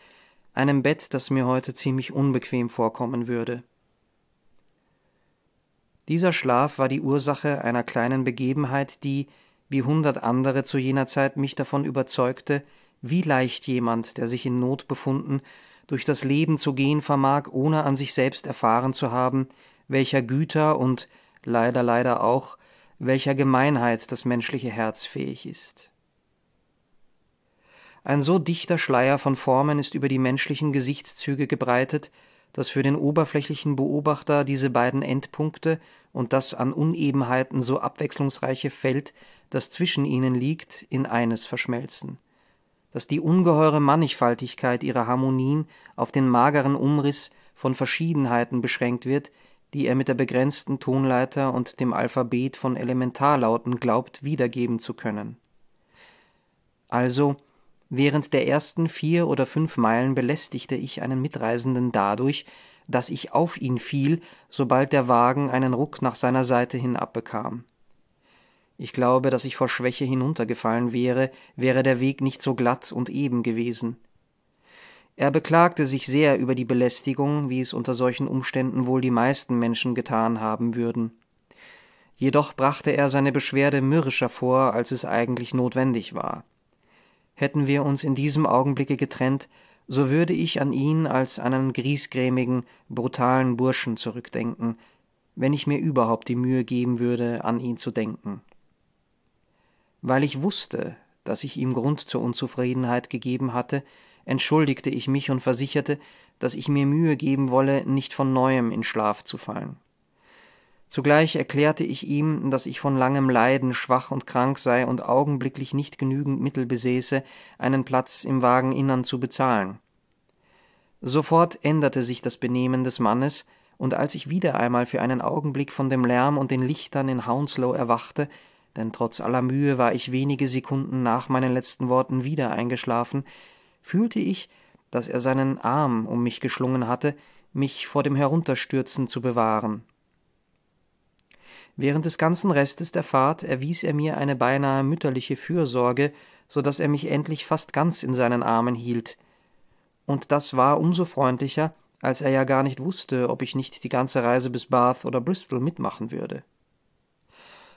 einem Bett, das mir heute ziemlich unbequem vorkommen würde. Dieser Schlaf war die Ursache einer kleinen Begebenheit, die, wie hundert andere zu jener Zeit, mich davon überzeugte, wie leicht jemand, der sich in Not befunden, durch das Leben zu gehen vermag, ohne an sich selbst erfahren zu haben, welcher Güter und leider leider auch welcher Gemeinheit das menschliche Herz fähig ist. Ein so dichter Schleier von Formen ist über die menschlichen Gesichtszüge gebreitet, dass für den oberflächlichen Beobachter diese beiden Endpunkte und das an Unebenheiten so abwechslungsreiche Feld, das zwischen ihnen liegt, in eines verschmelzen, dass die ungeheure Mannigfaltigkeit ihrer Harmonien auf den mageren Umriss von Verschiedenheiten beschränkt wird, die er mit der begrenzten Tonleiter und dem Alphabet von Elementarlauten glaubt wiedergeben zu können. Also Während der ersten vier oder fünf Meilen belästigte ich einen Mitreisenden dadurch, dass ich auf ihn fiel, sobald der Wagen einen Ruck nach seiner Seite hin abbekam. Ich glaube, dass ich vor Schwäche hinuntergefallen wäre, wäre der Weg nicht so glatt und eben gewesen. Er beklagte sich sehr über die Belästigung, wie es unter solchen Umständen wohl die meisten Menschen getan haben würden. Jedoch brachte er seine Beschwerde mürrischer vor, als es eigentlich notwendig war. Hätten wir uns in diesem Augenblicke getrennt, so würde ich an ihn als einen griesgrämigen, brutalen Burschen zurückdenken, wenn ich mir überhaupt die Mühe geben würde, an ihn zu denken. Weil ich wusste, dass ich ihm Grund zur Unzufriedenheit gegeben hatte, entschuldigte ich mich und versicherte, dass ich mir Mühe geben wolle, nicht von neuem in Schlaf zu fallen. Zugleich erklärte ich ihm, dass ich von langem Leiden schwach und krank sei und augenblicklich nicht genügend Mittel besäße, einen Platz im Wageninnern zu bezahlen. Sofort änderte sich das Benehmen des Mannes, und als ich wieder einmal für einen Augenblick von dem Lärm und den Lichtern in Hounslow erwachte, denn trotz aller Mühe war ich wenige Sekunden nach meinen letzten Worten wieder eingeschlafen, fühlte ich, dass er seinen Arm um mich geschlungen hatte, mich vor dem Herunterstürzen zu bewahren. Während des ganzen Restes der Fahrt erwies er mir eine beinahe mütterliche Fürsorge, so daß er mich endlich fast ganz in seinen Armen hielt. Und das war umso freundlicher, als er ja gar nicht wusste, ob ich nicht die ganze Reise bis Bath oder Bristol mitmachen würde.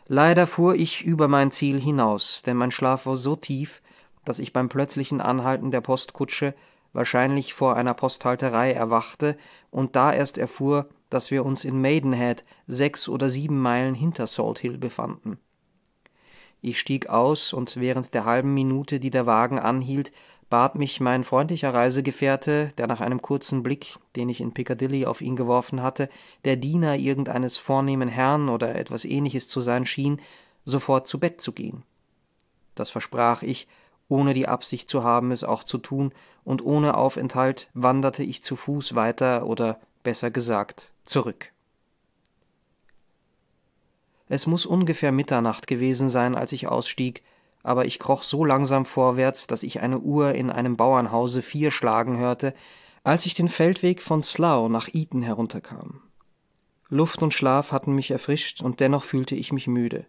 Leider fuhr ich über mein Ziel hinaus, denn mein Schlaf war so tief, dass ich beim plötzlichen Anhalten der Postkutsche wahrscheinlich vor einer Posthalterei erwachte und da erst erfuhr, dass wir uns in Maidenhead sechs oder sieben Meilen hinter Salt Hill befanden. Ich stieg aus und während der halben Minute, die der Wagen anhielt, bat mich mein freundlicher Reisegefährte, der nach einem kurzen Blick, den ich in Piccadilly auf ihn geworfen hatte, der Diener irgendeines vornehmen Herrn oder etwas ähnliches zu sein schien, sofort zu Bett zu gehen. Das versprach ich, ohne die Absicht zu haben, es auch zu tun, und ohne Aufenthalt wanderte ich zu Fuß weiter oder besser gesagt, zurück. Es muss ungefähr Mitternacht gewesen sein, als ich ausstieg, aber ich kroch so langsam vorwärts, dass ich eine Uhr in einem Bauernhause vier schlagen hörte, als ich den Feldweg von Slough nach Eton herunterkam. Luft und Schlaf hatten mich erfrischt, und dennoch fühlte ich mich müde.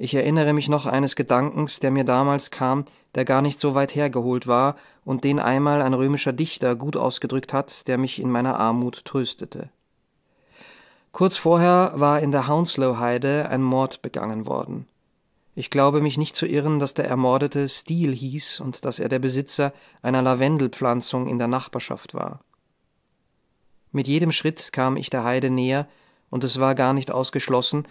Ich erinnere mich noch eines Gedankens, der mir damals kam, der gar nicht so weit hergeholt war und den einmal ein römischer Dichter gut ausgedrückt hat, der mich in meiner Armut tröstete. Kurz vorher war in der Hounslow Heide ein Mord begangen worden. Ich glaube mich nicht zu irren, dass der Ermordete Steele hieß und dass er der Besitzer einer Lavendelpflanzung in der Nachbarschaft war. Mit jedem Schritt kam ich der Heide näher, und es war gar nicht ausgeschlossen,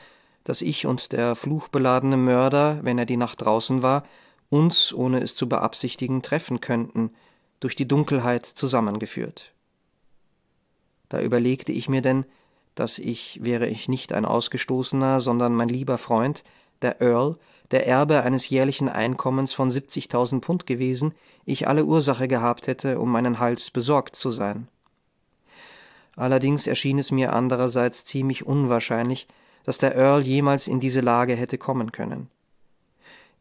dass ich und der fluchbeladene Mörder, wenn er die Nacht draußen war, uns, ohne es zu beabsichtigen, treffen könnten, durch die Dunkelheit zusammengeführt. Da überlegte ich mir denn, dass ich, wäre ich nicht ein Ausgestoßener, sondern mein lieber Freund, der Earl, der Erbe eines jährlichen Einkommens von 70.000 Pfund gewesen, ich alle Ursache gehabt hätte, um meinen Hals besorgt zu sein. Allerdings erschien es mir andererseits ziemlich unwahrscheinlich, dass der Earl jemals in diese Lage hätte kommen können.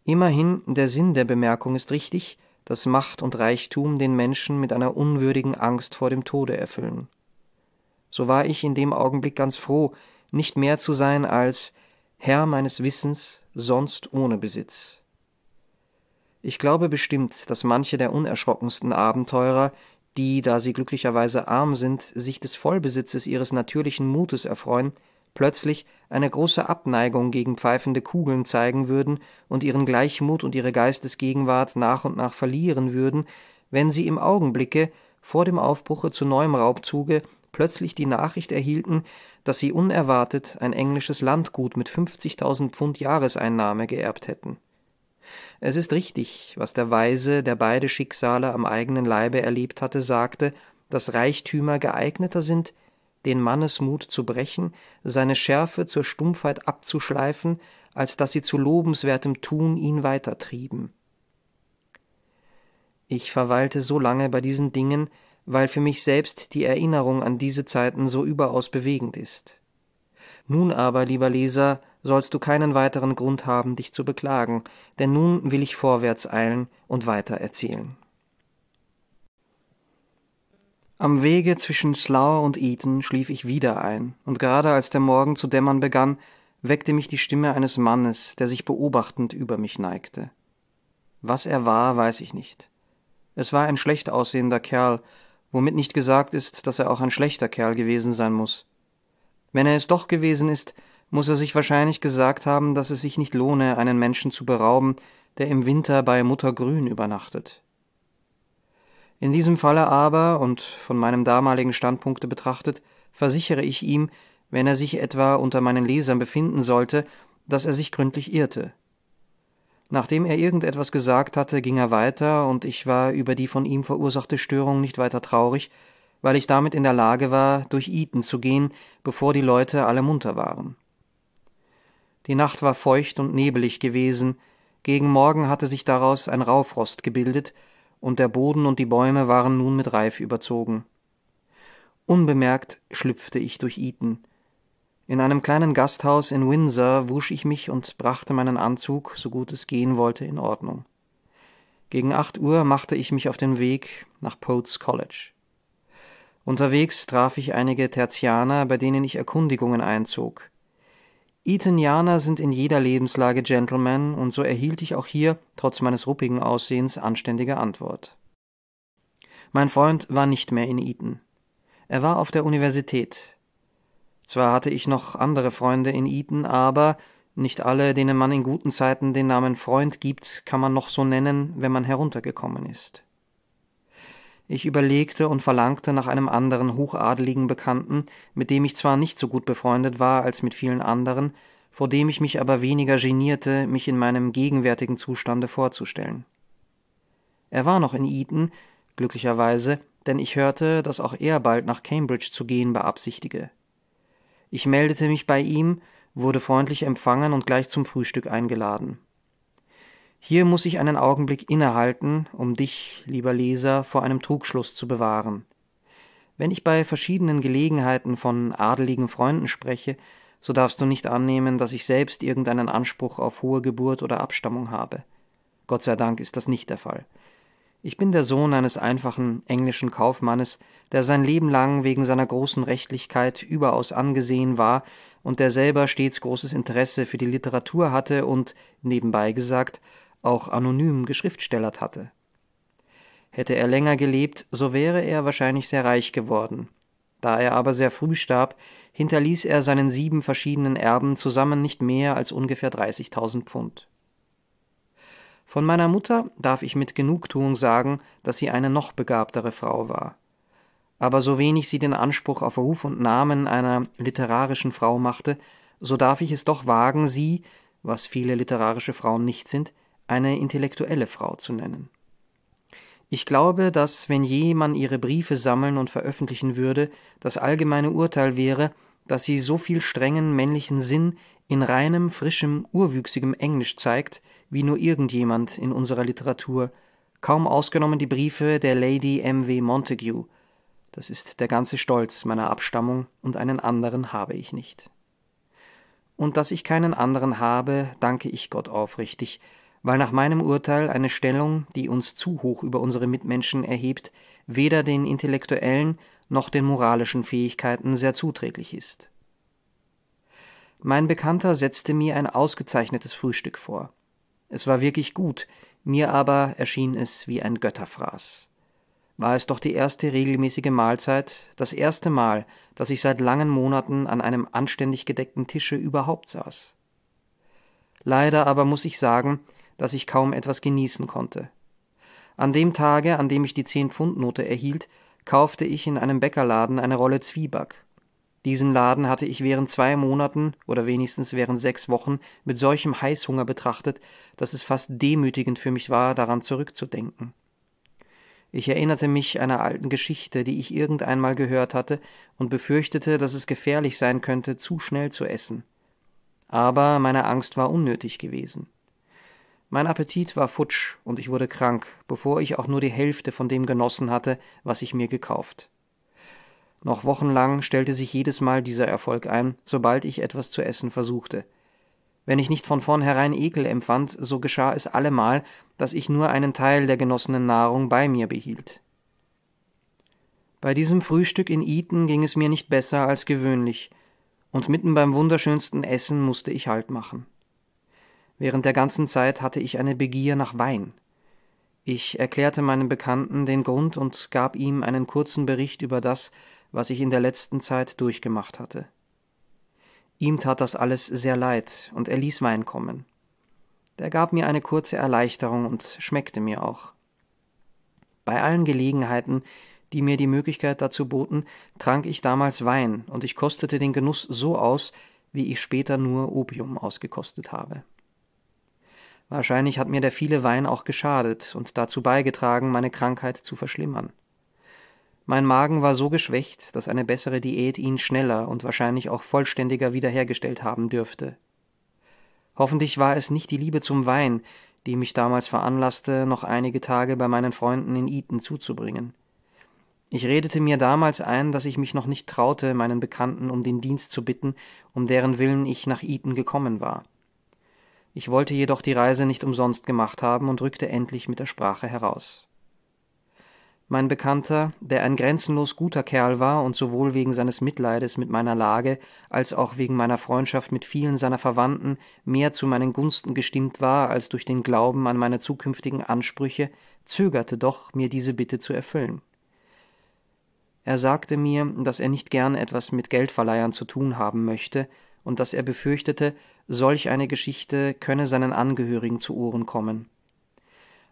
Immerhin, der Sinn der Bemerkung ist richtig, dass Macht und Reichtum den Menschen mit einer unwürdigen Angst vor dem Tode erfüllen. So war ich in dem Augenblick ganz froh, nicht mehr zu sein als Herr meines Wissens, sonst ohne Besitz. Ich glaube bestimmt, dass manche der unerschrockensten Abenteurer, die, da sie glücklicherweise arm sind, sich des Vollbesitzes ihres natürlichen Mutes erfreuen, plötzlich eine große Abneigung gegen pfeifende Kugeln zeigen würden und ihren Gleichmut und ihre Geistesgegenwart nach und nach verlieren würden, wenn sie im Augenblicke vor dem Aufbruche zu neuem Raubzuge plötzlich die Nachricht erhielten, dass sie unerwartet ein englisches Landgut mit 50.000 Pfund Jahreseinnahme geerbt hätten. Es ist richtig, was der Weise, der beide Schicksale am eigenen Leibe erlebt hatte, sagte, dass Reichtümer geeigneter sind, den Mannesmut zu brechen, seine Schärfe zur Stumpfheit abzuschleifen, als dass sie zu lobenswertem Tun ihn weitertrieben. Ich verweilte so lange bei diesen Dingen, weil für mich selbst die Erinnerung an diese Zeiten so überaus bewegend ist. Nun aber, lieber Leser, sollst du keinen weiteren Grund haben, dich zu beklagen, denn nun will ich vorwärts eilen und weiter erzählen. Am Wege zwischen Slough und Eton schlief ich wieder ein, und gerade als der Morgen zu dämmern begann, weckte mich die Stimme eines Mannes, der sich beobachtend über mich neigte. Was er war, weiß ich nicht. Es war ein schlecht aussehender Kerl, womit nicht gesagt ist, dass er auch ein schlechter Kerl gewesen sein muss. Wenn er es doch gewesen ist, muss er sich wahrscheinlich gesagt haben, dass es sich nicht lohne, einen Menschen zu berauben, der im Winter bei Mutter Grün übernachtet. In diesem Falle aber, und von meinem damaligen Standpunkte betrachtet, versichere ich ihm, wenn er sich etwa unter meinen Lesern befinden sollte, dass er sich gründlich irrte. Nachdem er irgendetwas gesagt hatte, ging er weiter, und ich war über die von ihm verursachte Störung nicht weiter traurig, weil ich damit in der Lage war, durch Eton zu gehen, bevor die Leute alle munter waren. Die Nacht war feucht und nebelig gewesen, gegen Morgen hatte sich daraus ein Raufrost gebildet, und der Boden und die Bäume waren nun mit Reif überzogen. Unbemerkt schlüpfte ich durch Eton. In einem kleinen Gasthaus in Windsor wusch ich mich und brachte meinen Anzug, so gut es gehen wollte, in Ordnung. Gegen acht Uhr machte ich mich auf den Weg nach Poets College. Unterwegs traf ich einige Tertianer, bei denen ich Erkundigungen einzog. Etonianer sind in jeder Lebenslage Gentlemen, und so erhielt ich auch hier, trotz meines ruppigen Aussehens, anständige Antwort. Mein Freund war nicht mehr in Eton. Er war auf der Universität. Zwar hatte ich noch andere Freunde in Eton, aber nicht alle, denen man in guten Zeiten den Namen Freund gibt, kann man noch so nennen, wenn man heruntergekommen ist. Ich überlegte und verlangte nach einem anderen hochadeligen Bekannten, mit dem ich zwar nicht so gut befreundet war als mit vielen anderen, vor dem ich mich aber weniger genierte, mich in meinem gegenwärtigen Zustande vorzustellen. Er war noch in Eton, glücklicherweise, denn ich hörte, dass auch er bald nach Cambridge zu gehen beabsichtige. Ich meldete mich bei ihm, wurde freundlich empfangen und gleich zum Frühstück eingeladen. Hier muss ich einen Augenblick innehalten, um dich, lieber Leser, vor einem Trugschluss zu bewahren. Wenn ich bei verschiedenen Gelegenheiten von adeligen Freunden spreche, so darfst du nicht annehmen, dass ich selbst irgendeinen Anspruch auf hohe Geburt oder Abstammung habe. Gott sei Dank ist das nicht der Fall. Ich bin der Sohn eines einfachen englischen Kaufmannes, der sein Leben lang wegen seiner großen Rechtlichkeit überaus angesehen war und der selber stets großes Interesse für die Literatur hatte und, nebenbei gesagt, auch anonym geschriftstellert hatte. Hätte er länger gelebt, so wäre er wahrscheinlich sehr reich geworden. Da er aber sehr früh starb, hinterließ er seinen sieben verschiedenen Erben zusammen nicht mehr als ungefähr 30.000 Pfund. Von meiner Mutter darf ich mit Genugtuung sagen, dass sie eine noch begabtere Frau war. Aber so wenig sie den Anspruch auf Ruf und Namen einer literarischen Frau machte, so darf ich es doch wagen, sie, was viele literarische Frauen nicht sind, eine intellektuelle Frau zu nennen. Ich glaube, dass, wenn je man ihre Briefe sammeln und veröffentlichen würde, das allgemeine Urteil wäre, dass sie so viel strengen männlichen Sinn in reinem, frischem, urwüchsigem Englisch zeigt, wie nur irgendjemand in unserer Literatur, kaum ausgenommen die Briefe der Lady M. W. Montague. Das ist der ganze Stolz meiner Abstammung, und einen anderen habe ich nicht. Und dass ich keinen anderen habe, danke ich Gott aufrichtig, weil nach meinem Urteil eine Stellung, die uns zu hoch über unsere Mitmenschen erhebt, weder den intellektuellen noch den moralischen Fähigkeiten sehr zuträglich ist. Mein Bekannter setzte mir ein ausgezeichnetes Frühstück vor. Es war wirklich gut, mir aber erschien es wie ein Götterfraß. War es doch die erste regelmäßige Mahlzeit, das erste Mal, dass ich seit langen Monaten an einem anständig gedeckten Tische überhaupt saß. Leider aber muss ich sagen, dass ich kaum etwas genießen konnte. An dem Tage, an dem ich die Zehn-Pfund-Note erhielt, kaufte ich in einem Bäckerladen eine Rolle Zwieback. Diesen Laden hatte ich während zwei Monaten oder wenigstens während sechs Wochen mit solchem Heißhunger betrachtet, dass es fast demütigend für mich war, daran zurückzudenken. Ich erinnerte mich einer alten Geschichte, die ich irgendeinmal gehört hatte, und befürchtete, dass es gefährlich sein könnte, zu schnell zu essen. Aber meine Angst war unnötig gewesen. Mein Appetit war futsch und ich wurde krank, bevor ich auch nur die Hälfte von dem genossen hatte, was ich mir gekauft. Noch wochenlang stellte sich jedes Mal dieser Erfolg ein, sobald ich etwas zu essen versuchte. Wenn ich nicht von vornherein Ekel empfand, so geschah es allemal, dass ich nur einen Teil der genossenen Nahrung bei mir behielt. Bei diesem Frühstück in Eton ging es mir nicht besser als gewöhnlich, und mitten beim wunderschönsten Essen musste ich Halt machen. Während der ganzen Zeit hatte ich eine Begier nach Wein. Ich erklärte meinem Bekannten den Grund und gab ihm einen kurzen Bericht über das, was ich in der letzten Zeit durchgemacht hatte. Ihm tat das alles sehr leid, und er ließ Wein kommen. Der gab mir eine kurze Erleichterung und schmeckte mir auch. Bei allen Gelegenheiten, die mir die Möglichkeit dazu boten, trank ich damals Wein, und ich kostete den Genuss so aus, wie ich später nur Opium ausgekostet habe. Wahrscheinlich hat mir der viele Wein auch geschadet und dazu beigetragen, meine Krankheit zu verschlimmern. Mein Magen war so geschwächt, dass eine bessere Diät ihn schneller und wahrscheinlich auch vollständiger wiederhergestellt haben dürfte. Hoffentlich war es nicht die Liebe zum Wein, die mich damals veranlasste, noch einige Tage bei meinen Freunden in Eton zuzubringen. Ich redete mir damals ein, dass ich mich noch nicht traute, meinen Bekannten um den Dienst zu bitten, um deren Willen ich nach Eton gekommen war. Ich wollte jedoch die Reise nicht umsonst gemacht haben und rückte endlich mit der Sprache heraus. Mein Bekannter, der ein grenzenlos guter Kerl war und sowohl wegen seines Mitleides mit meiner Lage als auch wegen meiner Freundschaft mit vielen seiner Verwandten mehr zu meinen Gunsten gestimmt war als durch den Glauben an meine zukünftigen Ansprüche, zögerte doch, mir diese Bitte zu erfüllen. Er sagte mir, dass er nicht gern etwas mit Geldverleihern zu tun haben möchte und dass er befürchtete, solch eine Geschichte könne seinen Angehörigen zu Ohren kommen.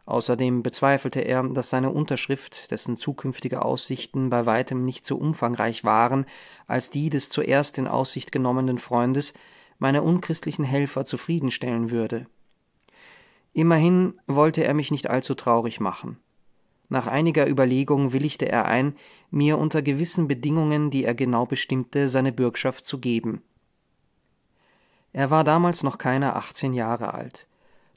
Außerdem bezweifelte er, dass seine Unterschrift, dessen zukünftige Aussichten bei weitem nicht so umfangreich waren als die des zuerst in Aussicht genommenen Freundes, meine unchristlichen Helfer zufriedenstellen würde. Immerhin wollte er mich nicht allzu traurig machen. Nach einiger Überlegung willigte er ein, mir unter gewissen Bedingungen, die er genau bestimmte, seine Bürgschaft zu geben – er war damals noch keine 18 Jahre alt.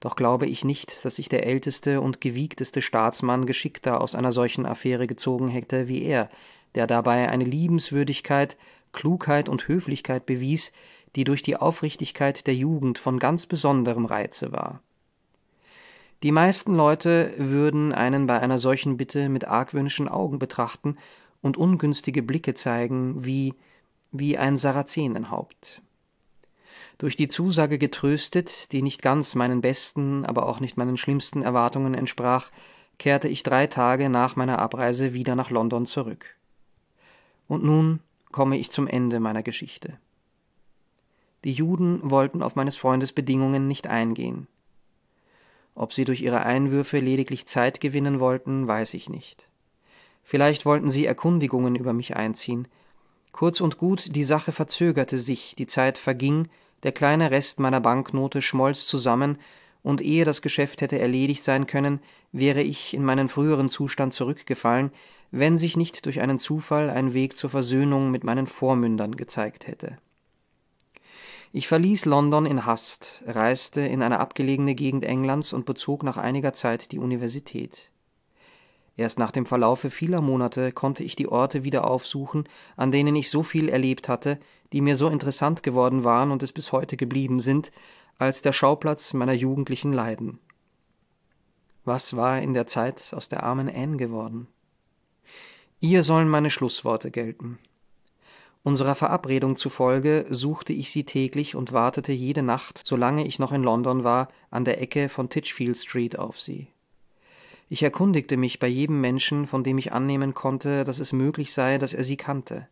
Doch glaube ich nicht, dass sich der älteste und gewiegteste Staatsmann geschickter aus einer solchen Affäre gezogen hätte wie er, der dabei eine Liebenswürdigkeit, Klugheit und Höflichkeit bewies, die durch die Aufrichtigkeit der Jugend von ganz besonderem Reize war. Die meisten Leute würden einen bei einer solchen Bitte mit argwöhnischen Augen betrachten und ungünstige Blicke zeigen, wie wie ein Sarazenenhaupt durch die Zusage getröstet, die nicht ganz meinen besten, aber auch nicht meinen schlimmsten Erwartungen entsprach, kehrte ich drei Tage nach meiner Abreise wieder nach London zurück. Und nun komme ich zum Ende meiner Geschichte. Die Juden wollten auf meines Freundes Bedingungen nicht eingehen. Ob sie durch ihre Einwürfe lediglich Zeit gewinnen wollten, weiß ich nicht. Vielleicht wollten sie Erkundigungen über mich einziehen. Kurz und gut, die Sache verzögerte sich, die Zeit verging, der kleine Rest meiner Banknote schmolz zusammen, und ehe das Geschäft hätte erledigt sein können, wäre ich in meinen früheren Zustand zurückgefallen, wenn sich nicht durch einen Zufall ein Weg zur Versöhnung mit meinen Vormündern gezeigt hätte. Ich verließ London in Hast, reiste in eine abgelegene Gegend Englands und bezog nach einiger Zeit die Universität. Erst nach dem Verlaufe vieler Monate konnte ich die Orte wieder aufsuchen, an denen ich so viel erlebt hatte, die mir so interessant geworden waren und es bis heute geblieben sind, als der Schauplatz meiner jugendlichen Leiden. Was war in der Zeit aus der armen Anne geworden? Ihr sollen meine Schlussworte gelten. Unserer Verabredung zufolge suchte ich sie täglich und wartete jede Nacht, solange ich noch in London war, an der Ecke von Titchfield Street auf sie. Ich erkundigte mich bei jedem Menschen, von dem ich annehmen konnte, dass es möglich sei, dass er sie kannte.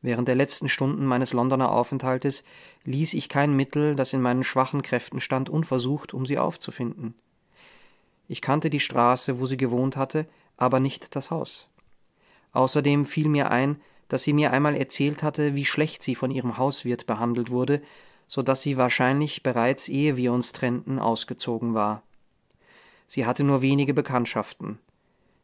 Während der letzten Stunden meines Londoner Aufenthaltes ließ ich kein Mittel, das in meinen schwachen Kräften stand, unversucht, um sie aufzufinden. Ich kannte die Straße, wo sie gewohnt hatte, aber nicht das Haus. Außerdem fiel mir ein, dass sie mir einmal erzählt hatte, wie schlecht sie von ihrem Hauswirt behandelt wurde, so dass sie wahrscheinlich bereits ehe wir uns trennten ausgezogen war. Sie hatte nur wenige Bekanntschaften.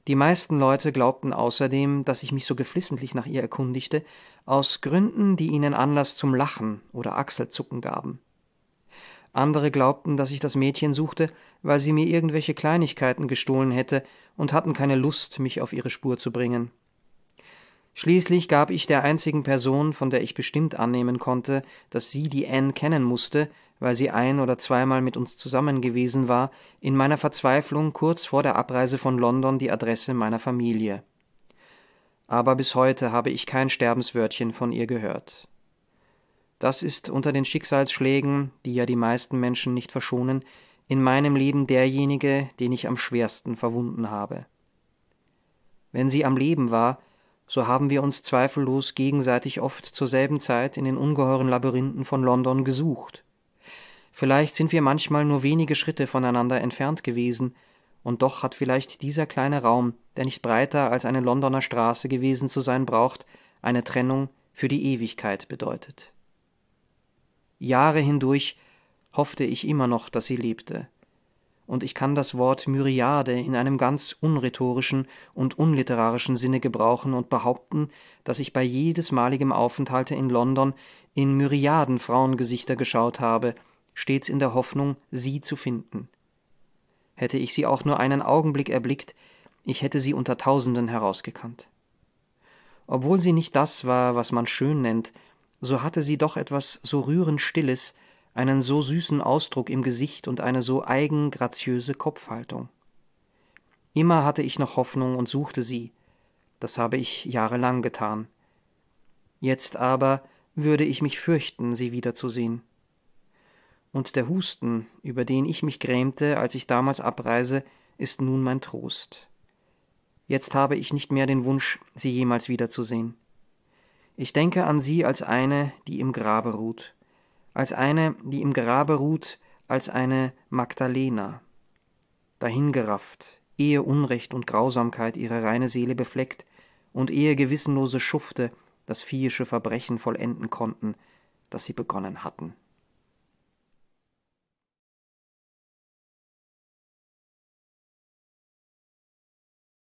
Die meisten Leute glaubten außerdem, dass ich mich so geflissentlich nach ihr erkundigte, aus Gründen, die ihnen Anlass zum Lachen oder Achselzucken gaben. Andere glaubten, dass ich das Mädchen suchte, weil sie mir irgendwelche Kleinigkeiten gestohlen hätte und hatten keine Lust, mich auf ihre Spur zu bringen. Schließlich gab ich der einzigen Person, von der ich bestimmt annehmen konnte, dass sie die Anne kennen musste, weil sie ein oder zweimal mit uns zusammen gewesen war, in meiner Verzweiflung kurz vor der Abreise von London die Adresse meiner Familie. Aber bis heute habe ich kein Sterbenswörtchen von ihr gehört. Das ist unter den Schicksalsschlägen, die ja die meisten Menschen nicht verschonen, in meinem Leben derjenige, den ich am schwersten verwunden habe. Wenn sie am Leben war, so haben wir uns zweifellos gegenseitig oft zur selben Zeit in den ungeheuren Labyrinthen von London gesucht. Vielleicht sind wir manchmal nur wenige Schritte voneinander entfernt gewesen, und doch hat vielleicht dieser kleine Raum, der nicht breiter als eine Londoner Straße gewesen zu sein braucht, eine Trennung für die Ewigkeit bedeutet. Jahre hindurch hoffte ich immer noch, dass sie lebte, und ich kann das Wort Myriade in einem ganz unrhetorischen und unliterarischen Sinne gebrauchen und behaupten, dass ich bei jedesmaligem Aufenthalte in London in Myriaden Frauengesichter geschaut habe, stets in der Hoffnung, sie zu finden. Hätte ich sie auch nur einen Augenblick erblickt, ich hätte sie unter Tausenden herausgekannt. Obwohl sie nicht das war, was man schön nennt, so hatte sie doch etwas so rührend Stilles, einen so süßen Ausdruck im Gesicht und eine so eigen graziöse Kopfhaltung. Immer hatte ich noch Hoffnung und suchte sie. Das habe ich jahrelang getan. Jetzt aber würde ich mich fürchten, sie wiederzusehen und der Husten, über den ich mich grämte, als ich damals abreise, ist nun mein Trost. Jetzt habe ich nicht mehr den Wunsch, sie jemals wiederzusehen. Ich denke an sie als eine, die im Grabe ruht, als eine, die im Grabe ruht, als eine Magdalena. Dahingerafft, ehe Unrecht und Grausamkeit ihre reine Seele befleckt und ehe gewissenlose Schufte das viehische Verbrechen vollenden konnten, das sie begonnen hatten.